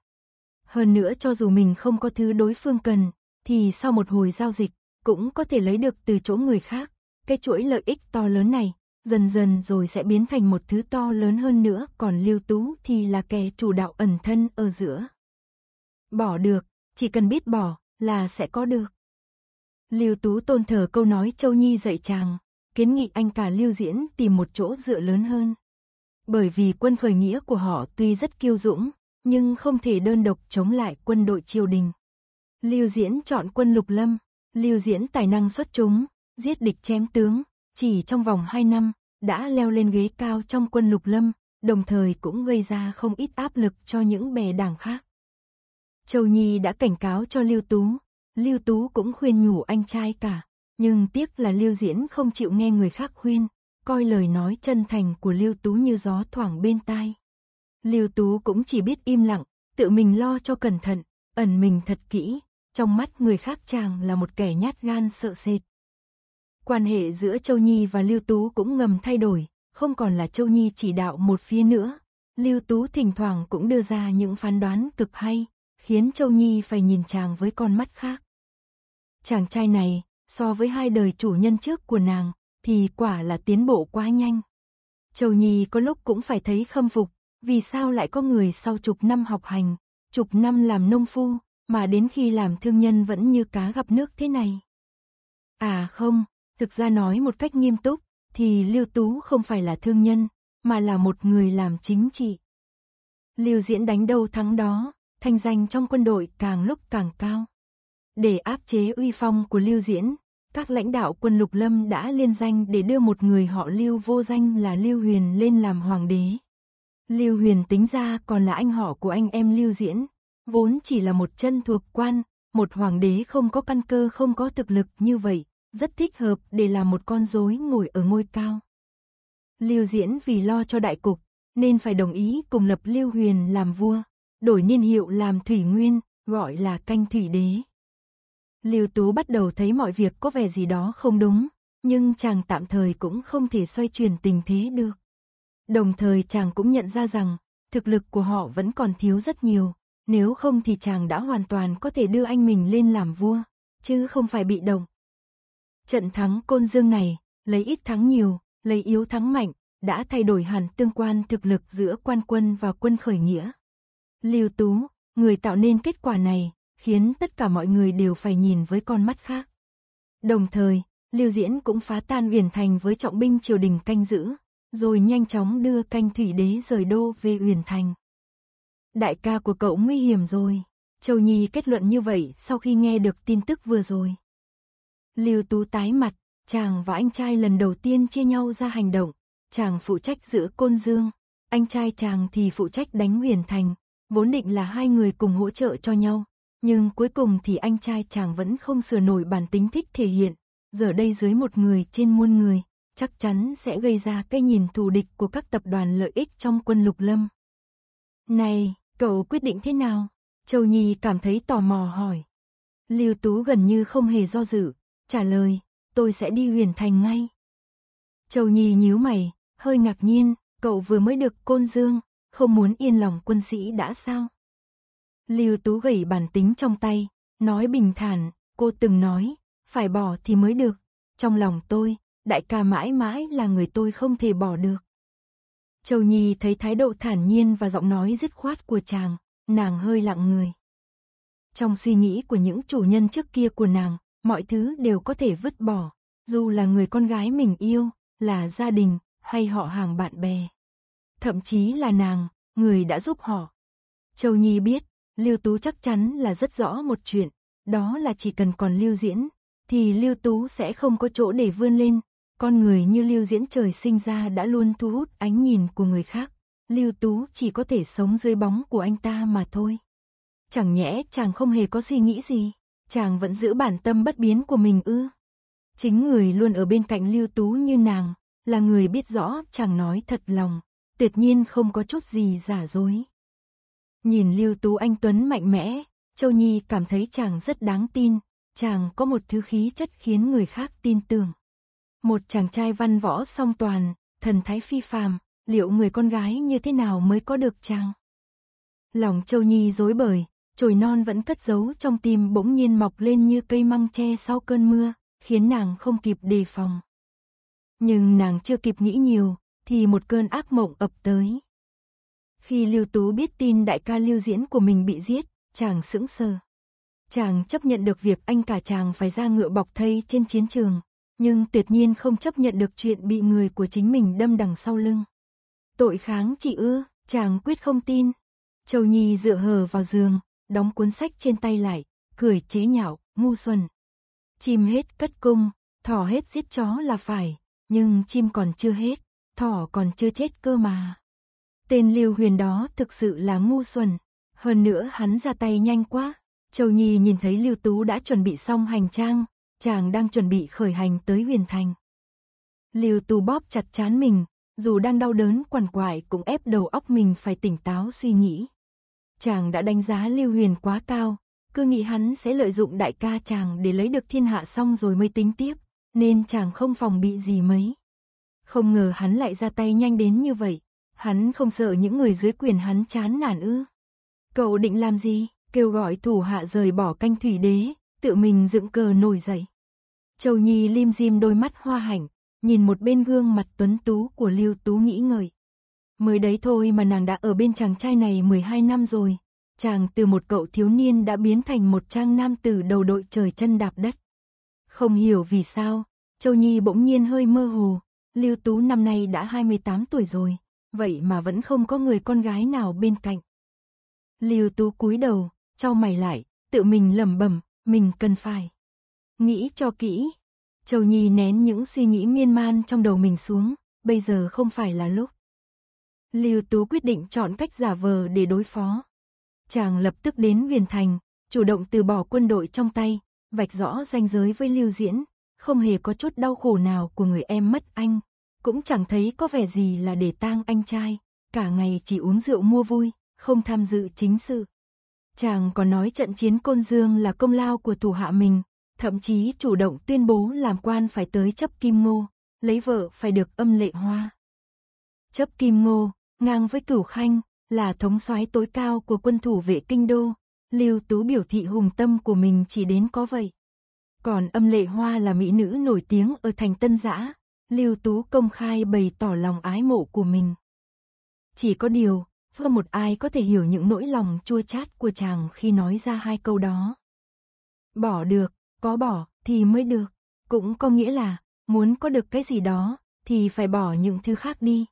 Hơn nữa cho dù mình không có thứ đối phương cần, thì sau một hồi giao dịch cũng có thể lấy được từ chỗ người khác. Cái chuỗi lợi ích to lớn này dần dần rồi sẽ biến thành một thứ to lớn hơn nữa, còn Lưu Tú thì là kẻ chủ đạo ẩn thân ở giữa. Bỏ được, chỉ cần biết bỏ là sẽ có được. Lưu Tú tôn thờ câu nói Châu Nhi dạy chàng, kiến nghị anh cả Lưu Diễn tìm một chỗ dựa lớn hơn. Bởi vì quân khởi nghĩa của họ tuy rất kiêu dũng, nhưng không thể đơn độc chống lại quân đội triều đình. Lưu Diễn chọn quân Lục Lâm, Lưu Diễn tài năng xuất chúng, giết địch chém tướng, chỉ trong vòng 2 năm, đã leo lên ghế cao trong quân lục lâm, đồng thời cũng gây ra không ít áp lực cho những bè đảng khác. Châu Nhi đã cảnh cáo cho Lưu Tú, Lưu Tú cũng khuyên nhủ anh trai cả, nhưng tiếc là Lưu Diễn không chịu nghe người khác khuyên, coi lời nói chân thành của Lưu Tú như gió thoảng bên tai. Lưu Tú cũng chỉ biết im lặng, tự mình lo cho cẩn thận, ẩn mình thật kỹ, trong mắt người khác chàng là một kẻ nhát gan sợ sệt, Quan hệ giữa Châu Nhi và Lưu Tú cũng ngầm thay đổi, không còn là Châu Nhi chỉ đạo một phía nữa. Lưu Tú thỉnh thoảng cũng đưa ra những phán đoán cực hay, khiến Châu Nhi phải nhìn chàng với con mắt khác. Chàng trai này, so với hai đời chủ nhân trước của nàng, thì quả là tiến bộ quá nhanh. Châu Nhi có lúc cũng phải thấy khâm phục, vì sao lại có người sau chục năm học hành, chục năm làm nông phu, mà đến khi làm thương nhân vẫn như cá gặp nước thế này. À không, Thực ra nói một cách nghiêm túc, thì Lưu Tú không phải là thương nhân, mà là một người làm chính trị. Lưu Diễn đánh đâu thắng đó, thanh danh trong quân đội càng lúc càng cao. Để áp chế uy phong của Lưu Diễn, các lãnh đạo quân Lục Lâm đã liên danh để đưa một người họ Lưu vô danh là Lưu Huyền lên làm hoàng đế. Lưu Huyền tính ra còn là anh họ của anh em Lưu Diễn, vốn chỉ là một chân thuộc quan, một hoàng đế không có căn cơ không có thực lực như vậy, rất thích hợp để làm một con rối ngồi ở ngôi cao. Lưu Diễn vì lo cho đại cục, nên phải đồng ý cùng lập Lưu Huyền làm vua, đổi niên hiệu làm Thủy Nguyên, gọi là Canh Thủy Đế. Lưu Tú bắt đầu thấy mọi việc có vẻ gì đó không đúng, nhưng chàng tạm thời cũng không thể xoay chuyển tình thế được. Đồng thời chàng cũng nhận ra rằng, thực lực của họ vẫn còn thiếu rất nhiều, nếu không thì chàng đã hoàn toàn có thể đưa anh mình lên làm vua, chứ không phải bị động, Trận thắng Côn Dương này, lấy ít thắng nhiều, lấy yếu thắng mạnh, đã thay đổi hẳn tương quan thực lực giữa quan quân và quân khởi nghĩa. Lưu Tú, người tạo nên kết quả này, khiến tất cả mọi người đều phải nhìn với con mắt khác. Đồng thời, Lưu Diễn cũng phá tan Uyển Thành với trọng binh triều đình canh giữ, rồi nhanh chóng đưa canh thủy đế rời đô về Uyển Thành. Đại ca của cậu nguy hiểm rồi, Châu Nhi kết luận như vậy sau khi nghe được tin tức vừa rồi. Lưu Tú tái mặt, chàng và anh trai lần đầu tiên chia nhau ra hành động, chàng phụ trách giữa Côn Dương, anh trai chàng thì phụ trách đánh Huyền Thành, vốn định là hai người cùng hỗ trợ cho nhau, nhưng cuối cùng thì anh trai chàng vẫn không sửa nổi bản tính thích thể hiện, giờ đây dưới một người trên muôn người, chắc chắn sẽ gây ra cái nhìn thù địch của các tập đoàn lợi ích trong quân lục lâm. Này, cậu quyết định thế nào? Châu Nhi cảm thấy tò mò hỏi. Lưu Tú gần như không hề do dự, Trả lời, tôi sẽ đi huyền thành ngay. Châu Nhi nhíu mày, hơi ngạc nhiên, cậu vừa mới được côn dương, không muốn yên lòng quân sĩ đã sao? Lưu Tú gẩy bản tính trong tay, nói bình thản, cô từng nói, phải bỏ thì mới được. Trong lòng tôi, đại ca mãi mãi là người tôi không thể bỏ được. Châu Nhi thấy thái độ thản nhiên và giọng nói dứt khoát của chàng, nàng hơi lặng người. Trong suy nghĩ của những chủ nhân trước kia của nàng, mọi thứ đều có thể vứt bỏ, dù là người con gái mình yêu, là gia đình, hay họ hàng bạn bè. Thậm chí là nàng, người đã giúp họ. Châu Nhi biết, Lưu Tú chắc chắn là rất rõ một chuyện, đó là chỉ cần còn Lưu Diễn, thì Lưu Tú sẽ không có chỗ để vươn lên. Con người như Lưu Diễn trời sinh ra đã luôn thu hút ánh nhìn của người khác. Lưu Tú chỉ có thể sống dưới bóng của anh ta mà thôi. Chẳng nhẽ chàng không hề có suy nghĩ gì chàng vẫn giữ bản tâm bất biến của mình ư. Chính người luôn ở bên cạnh lưu tú như nàng, là người biết rõ chàng nói thật lòng, tuyệt nhiên không có chút gì giả dối. Nhìn lưu tú anh Tuấn mạnh mẽ, Châu Nhi cảm thấy chàng rất đáng tin, chàng có một thứ khí chất khiến người khác tin tưởng. Một chàng trai văn võ song toàn, thần thái phi phàm, liệu người con gái như thế nào mới có được chàng? Lòng Châu Nhi dối bời, chồi non vẫn cất giấu trong tim bỗng nhiên mọc lên như cây măng tre sau cơn mưa, khiến nàng không kịp đề phòng. Nhưng nàng chưa kịp nghĩ nhiều, thì một cơn ác mộng ập tới. Khi Lưu Tú biết tin đại ca Lưu Diễn của mình bị giết, chàng sững sờ. Chàng chấp nhận được việc anh cả chàng phải ra ngựa bọc thây trên chiến trường, nhưng tuyệt nhiên không chấp nhận được chuyện bị người của chính mình đâm đằng sau lưng. Tội kháng chị ư, chàng quyết không tin. Châu Nhi dựa hờ vào giường, đóng cuốn sách trên tay lại, cười chế nhạo, ngu xuẩn. Chim hết cất cung, thỏ hết giết chó là phải, nhưng chim còn chưa hết, thỏ còn chưa chết cơ mà. Tên Lưu Huyền đó thực sự là ngu xuẩn, hơn nữa hắn ra tay nhanh quá. Châu Nhi nhìn thấy Lưu Tú đã chuẩn bị xong hành trang, chàng đang chuẩn bị khởi hành tới Huyền Thành. Lưu Tú bóp chặt chán mình, dù đang đau đớn quằn quại cũng ép đầu óc mình phải tỉnh táo suy nghĩ chàng đã đánh giá Lưu Huyền quá cao, cứ nghĩ hắn sẽ lợi dụng đại ca chàng để lấy được thiên hạ xong rồi mới tính tiếp, nên chàng không phòng bị gì mấy. Không ngờ hắn lại ra tay nhanh đến như vậy, hắn không sợ những người dưới quyền hắn chán nản ư. Cậu định làm gì? Kêu gọi thủ hạ rời bỏ canh thủy đế, tự mình dựng cờ nổi dậy. Châu Nhi lim dim đôi mắt hoa hạnh, nhìn một bên gương mặt tuấn tú của Lưu Tú nghĩ ngợi. Mới đấy thôi mà nàng đã ở bên chàng trai này 12 năm rồi. Chàng từ một cậu thiếu niên đã biến thành một trang nam tử đầu đội trời chân đạp đất. Không hiểu vì sao, Châu Nhi bỗng nhiên hơi mơ hồ. Lưu Tú năm nay đã 28 tuổi rồi, vậy mà vẫn không có người con gái nào bên cạnh. Lưu Tú cúi đầu, trao mày lại, tự mình lẩm bẩm, mình cần phải nghĩ cho kỹ. Châu Nhi nén những suy nghĩ miên man trong đầu mình xuống, bây giờ không phải là lúc. Lưu Tú quyết định chọn cách giả vờ để đối phó. Chàng lập tức đến Huyền Thành, chủ động từ bỏ quân đội trong tay, vạch rõ ranh giới với Lưu Diễn, không hề có chút đau khổ nào của người em mất anh, cũng chẳng thấy có vẻ gì là để tang anh trai, cả ngày chỉ uống rượu mua vui, không tham dự chính sự. Chàng còn nói trận chiến Côn Dương là công lao của thủ hạ mình, thậm chí chủ động tuyên bố làm quan phải tới chấp kim ngô, lấy vợ phải được âm lệ hoa. Chấp kim ngô, Ngang với Cửu Khanh, là thống soái tối cao của quân thủ vệ kinh đô, Lưu Tú biểu thị hùng tâm của mình chỉ đến có vậy. Còn âm lệ hoa là mỹ nữ nổi tiếng ở thành Tân Giã, Lưu Tú công khai bày tỏ lòng ái mộ của mình. Chỉ có điều, không một ai có thể hiểu những nỗi lòng chua chát của chàng khi nói ra hai câu đó. Bỏ được, có bỏ thì mới được, cũng có nghĩa là muốn có được cái gì đó thì phải bỏ những thứ khác đi.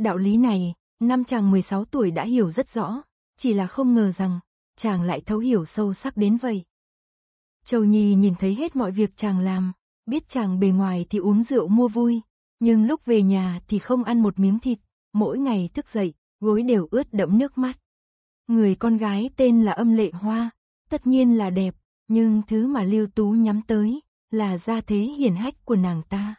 Đạo lý này, năm chàng 16 tuổi đã hiểu rất rõ, chỉ là không ngờ rằng, chàng lại thấu hiểu sâu sắc đến vậy. Châu Nhi nhìn thấy hết mọi việc chàng làm, biết chàng bề ngoài thì uống rượu mua vui, nhưng lúc về nhà thì không ăn một miếng thịt, mỗi ngày thức dậy, gối đều ướt đẫm nước mắt. Người con gái tên là Âm Lệ Hoa, tất nhiên là đẹp, nhưng thứ mà Lưu Tú nhắm tới là gia thế hiển hách của nàng ta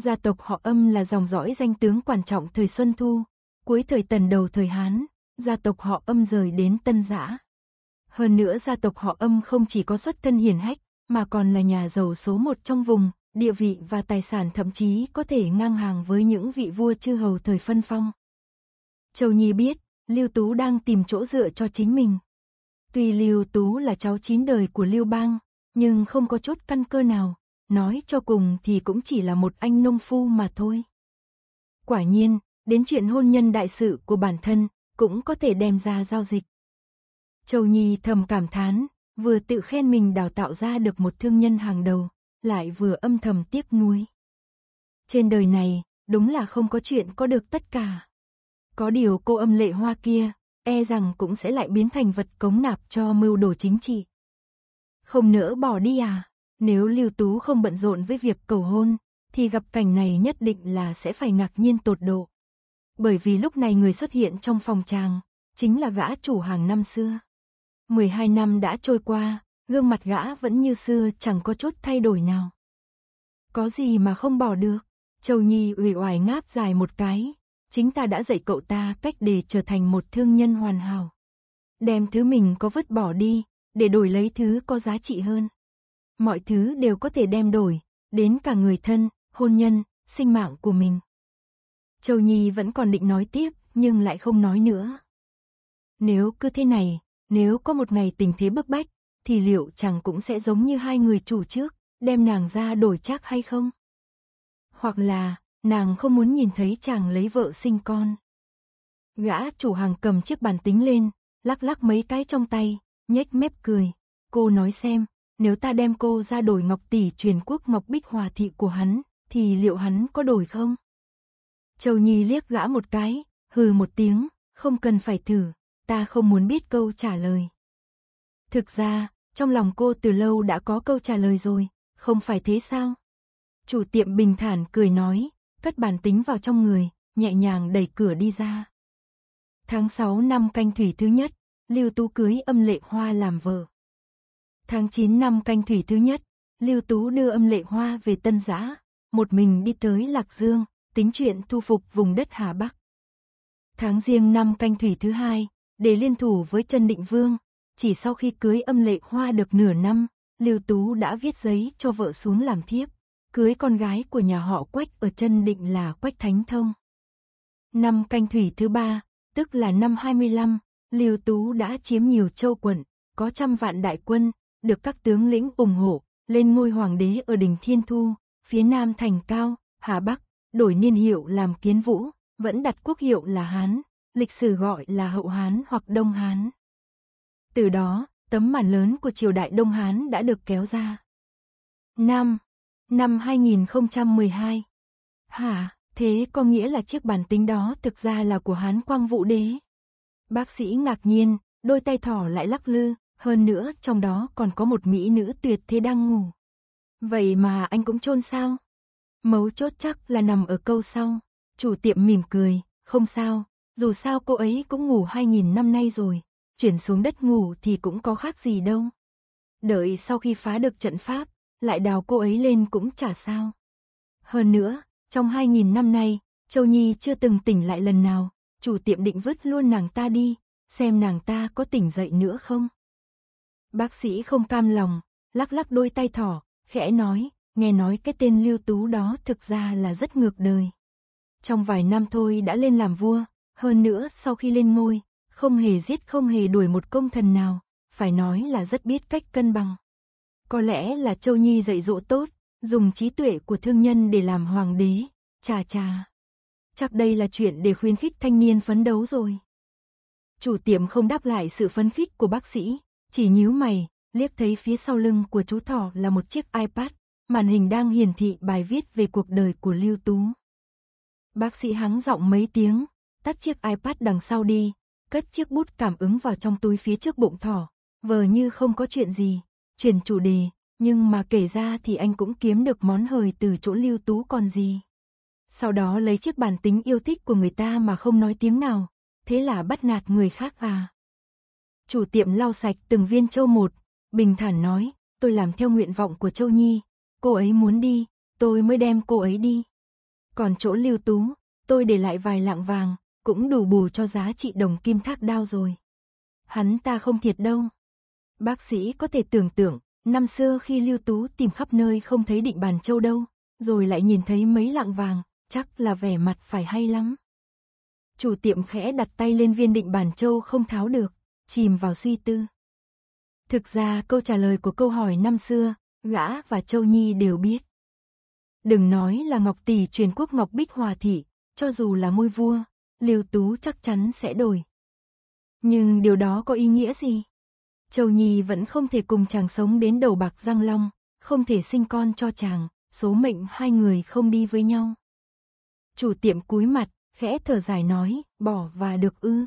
gia tộc họ âm là dòng dõi danh tướng quan trọng thời Xuân Thu, cuối thời Tần đầu thời Hán, gia tộc họ âm rời đến Tân Giã. Hơn nữa gia tộc họ âm không chỉ có xuất thân hiền hách, mà còn là nhà giàu số một trong vùng, địa vị và tài sản thậm chí có thể ngang hàng với những vị vua chư hầu thời phân phong. Châu Nhi biết, Lưu Tú đang tìm chỗ dựa cho chính mình. Tuy Lưu Tú là cháu chín đời của Lưu Bang, nhưng không có chút căn cơ nào, nói cho cùng thì cũng chỉ là một anh nông phu mà thôi. Quả nhiên, đến chuyện hôn nhân đại sự của bản thân, cũng có thể đem ra giao dịch. Châu Nhi thầm cảm thán, vừa tự khen mình đào tạo ra được một thương nhân hàng đầu, lại vừa âm thầm tiếc nuối. Trên đời này, đúng là không có chuyện có được tất cả. Có điều cô âm lệ hoa kia, e rằng cũng sẽ lại biến thành vật cống nạp cho mưu đồ chính trị. Không nỡ bỏ đi à? Nếu Lưu Tú không bận rộn với việc cầu hôn, thì gặp cảnh này nhất định là sẽ phải ngạc nhiên tột độ. Bởi vì lúc này người xuất hiện trong phòng chàng, chính là gã chủ hàng năm xưa. 12 năm đã trôi qua, gương mặt gã vẫn như xưa chẳng có chút thay đổi nào. Có gì mà không bỏ được, Châu Nhi ủy oải ngáp dài một cái, chính ta đã dạy cậu ta cách để trở thành một thương nhân hoàn hảo. Đem thứ mình có vứt bỏ đi, để đổi lấy thứ có giá trị hơn mọi thứ đều có thể đem đổi, đến cả người thân, hôn nhân, sinh mạng của mình. Châu Nhi vẫn còn định nói tiếp, nhưng lại không nói nữa. Nếu cứ thế này, nếu có một ngày tình thế bức bách, thì liệu chàng cũng sẽ giống như hai người chủ trước, đem nàng ra đổi chắc hay không? Hoặc là, nàng không muốn nhìn thấy chàng lấy vợ sinh con. Gã chủ hàng cầm chiếc bàn tính lên, lắc lắc mấy cái trong tay, nhếch mép cười. Cô nói xem, nếu ta đem cô ra đổi ngọc tỷ truyền quốc ngọc bích hòa thị của hắn, thì liệu hắn có đổi không? Châu Nhi liếc gã một cái, hừ một tiếng, không cần phải thử, ta không muốn biết câu trả lời. Thực ra, trong lòng cô từ lâu đã có câu trả lời rồi, không phải thế sao? Chủ tiệm bình thản cười nói, cất bản tính vào trong người, nhẹ nhàng đẩy cửa đi ra. Tháng 6 năm canh thủy thứ nhất, Lưu Tú cưới âm lệ hoa làm vợ. Tháng 9 năm canh thủy thứ nhất, Lưu Tú đưa âm lệ hoa về Tân Giã, một mình đi tới Lạc Dương, tính chuyện thu phục vùng đất Hà Bắc. Tháng riêng năm canh thủy thứ hai, để liên thủ với Trần Định Vương, chỉ sau khi cưới âm lệ hoa được nửa năm, Lưu Tú đã viết giấy cho vợ xuống làm thiếp, cưới con gái của nhà họ Quách ở Trần Định là Quách Thánh Thông. Năm canh thủy thứ ba, tức là năm 25, Lưu Tú đã chiếm nhiều châu quận, có trăm vạn đại quân, được các tướng lĩnh ủng hộ, lên ngôi hoàng đế ở đỉnh Thiên Thu, phía nam thành Cao, Hà Bắc, đổi niên hiệu làm Kiến Vũ, vẫn đặt quốc hiệu là Hán, lịch sử gọi là Hậu Hán hoặc Đông Hán. Từ đó, tấm màn lớn của triều đại Đông Hán đã được kéo ra. Năm, năm 2012. Hả, thế có nghĩa là chiếc bản tính đó thực ra là của Hán Quang Vũ Đế. Bác sĩ ngạc nhiên, đôi tay thỏ lại lắc lư, hơn nữa, trong đó còn có một mỹ nữ tuyệt thế đang ngủ. Vậy mà anh cũng chôn sao? Mấu chốt chắc là nằm ở câu sau. Chủ tiệm mỉm cười, không sao, dù sao cô ấy cũng ngủ 2.000 năm nay rồi, chuyển xuống đất ngủ thì cũng có khác gì đâu. Đợi sau khi phá được trận pháp, lại đào cô ấy lên cũng chả sao. Hơn nữa, trong 2.000 năm nay, Châu Nhi chưa từng tỉnh lại lần nào, chủ tiệm định vứt luôn nàng ta đi, xem nàng ta có tỉnh dậy nữa không. Bác sĩ không cam lòng, lắc lắc đôi tay thỏ, khẽ nói, nghe nói cái tên lưu tú đó thực ra là rất ngược đời. Trong vài năm thôi đã lên làm vua, hơn nữa sau khi lên ngôi, không hề giết không hề đuổi một công thần nào, phải nói là rất biết cách cân bằng. Có lẽ là Châu Nhi dạy dỗ tốt, dùng trí tuệ của thương nhân để làm hoàng đế, chà chà. Chắc đây là chuyện để khuyến khích thanh niên phấn đấu rồi. Chủ tiệm không đáp lại sự phấn khích của bác sĩ, chỉ nhíu mày, liếc thấy phía sau lưng của chú thỏ là một chiếc iPad, màn hình đang hiển thị bài viết về cuộc đời của Lưu Tú. Bác sĩ hắng giọng mấy tiếng, tắt chiếc iPad đằng sau đi, cất chiếc bút cảm ứng vào trong túi phía trước bụng thỏ, vờ như không có chuyện gì, chuyển chủ đề, nhưng mà kể ra thì anh cũng kiếm được món hời từ chỗ Lưu Tú còn gì. Sau đó lấy chiếc bản tính yêu thích của người ta mà không nói tiếng nào, thế là bắt nạt người khác à. Chủ tiệm lau sạch từng viên châu một, bình thản nói, tôi làm theo nguyện vọng của châu Nhi, cô ấy muốn đi, tôi mới đem cô ấy đi. Còn chỗ lưu tú, tôi để lại vài lạng vàng, cũng đủ bù cho giá trị đồng kim thác đao rồi. Hắn ta không thiệt đâu. Bác sĩ có thể tưởng tượng, năm xưa khi lưu tú tìm khắp nơi không thấy định bàn châu đâu, rồi lại nhìn thấy mấy lạng vàng, chắc là vẻ mặt phải hay lắm. Chủ tiệm khẽ đặt tay lên viên định bàn châu không tháo được chìm vào suy tư. Thực ra câu trả lời của câu hỏi năm xưa, gã và Châu Nhi đều biết. Đừng nói là Ngọc Tỷ truyền quốc Ngọc Bích Hòa Thị, cho dù là môi vua, Liêu Tú chắc chắn sẽ đổi. Nhưng điều đó có ý nghĩa gì? Châu Nhi vẫn không thể cùng chàng sống đến đầu bạc răng long, không thể sinh con cho chàng, số mệnh hai người không đi với nhau. Chủ tiệm cúi mặt, khẽ thở dài nói, bỏ và được ư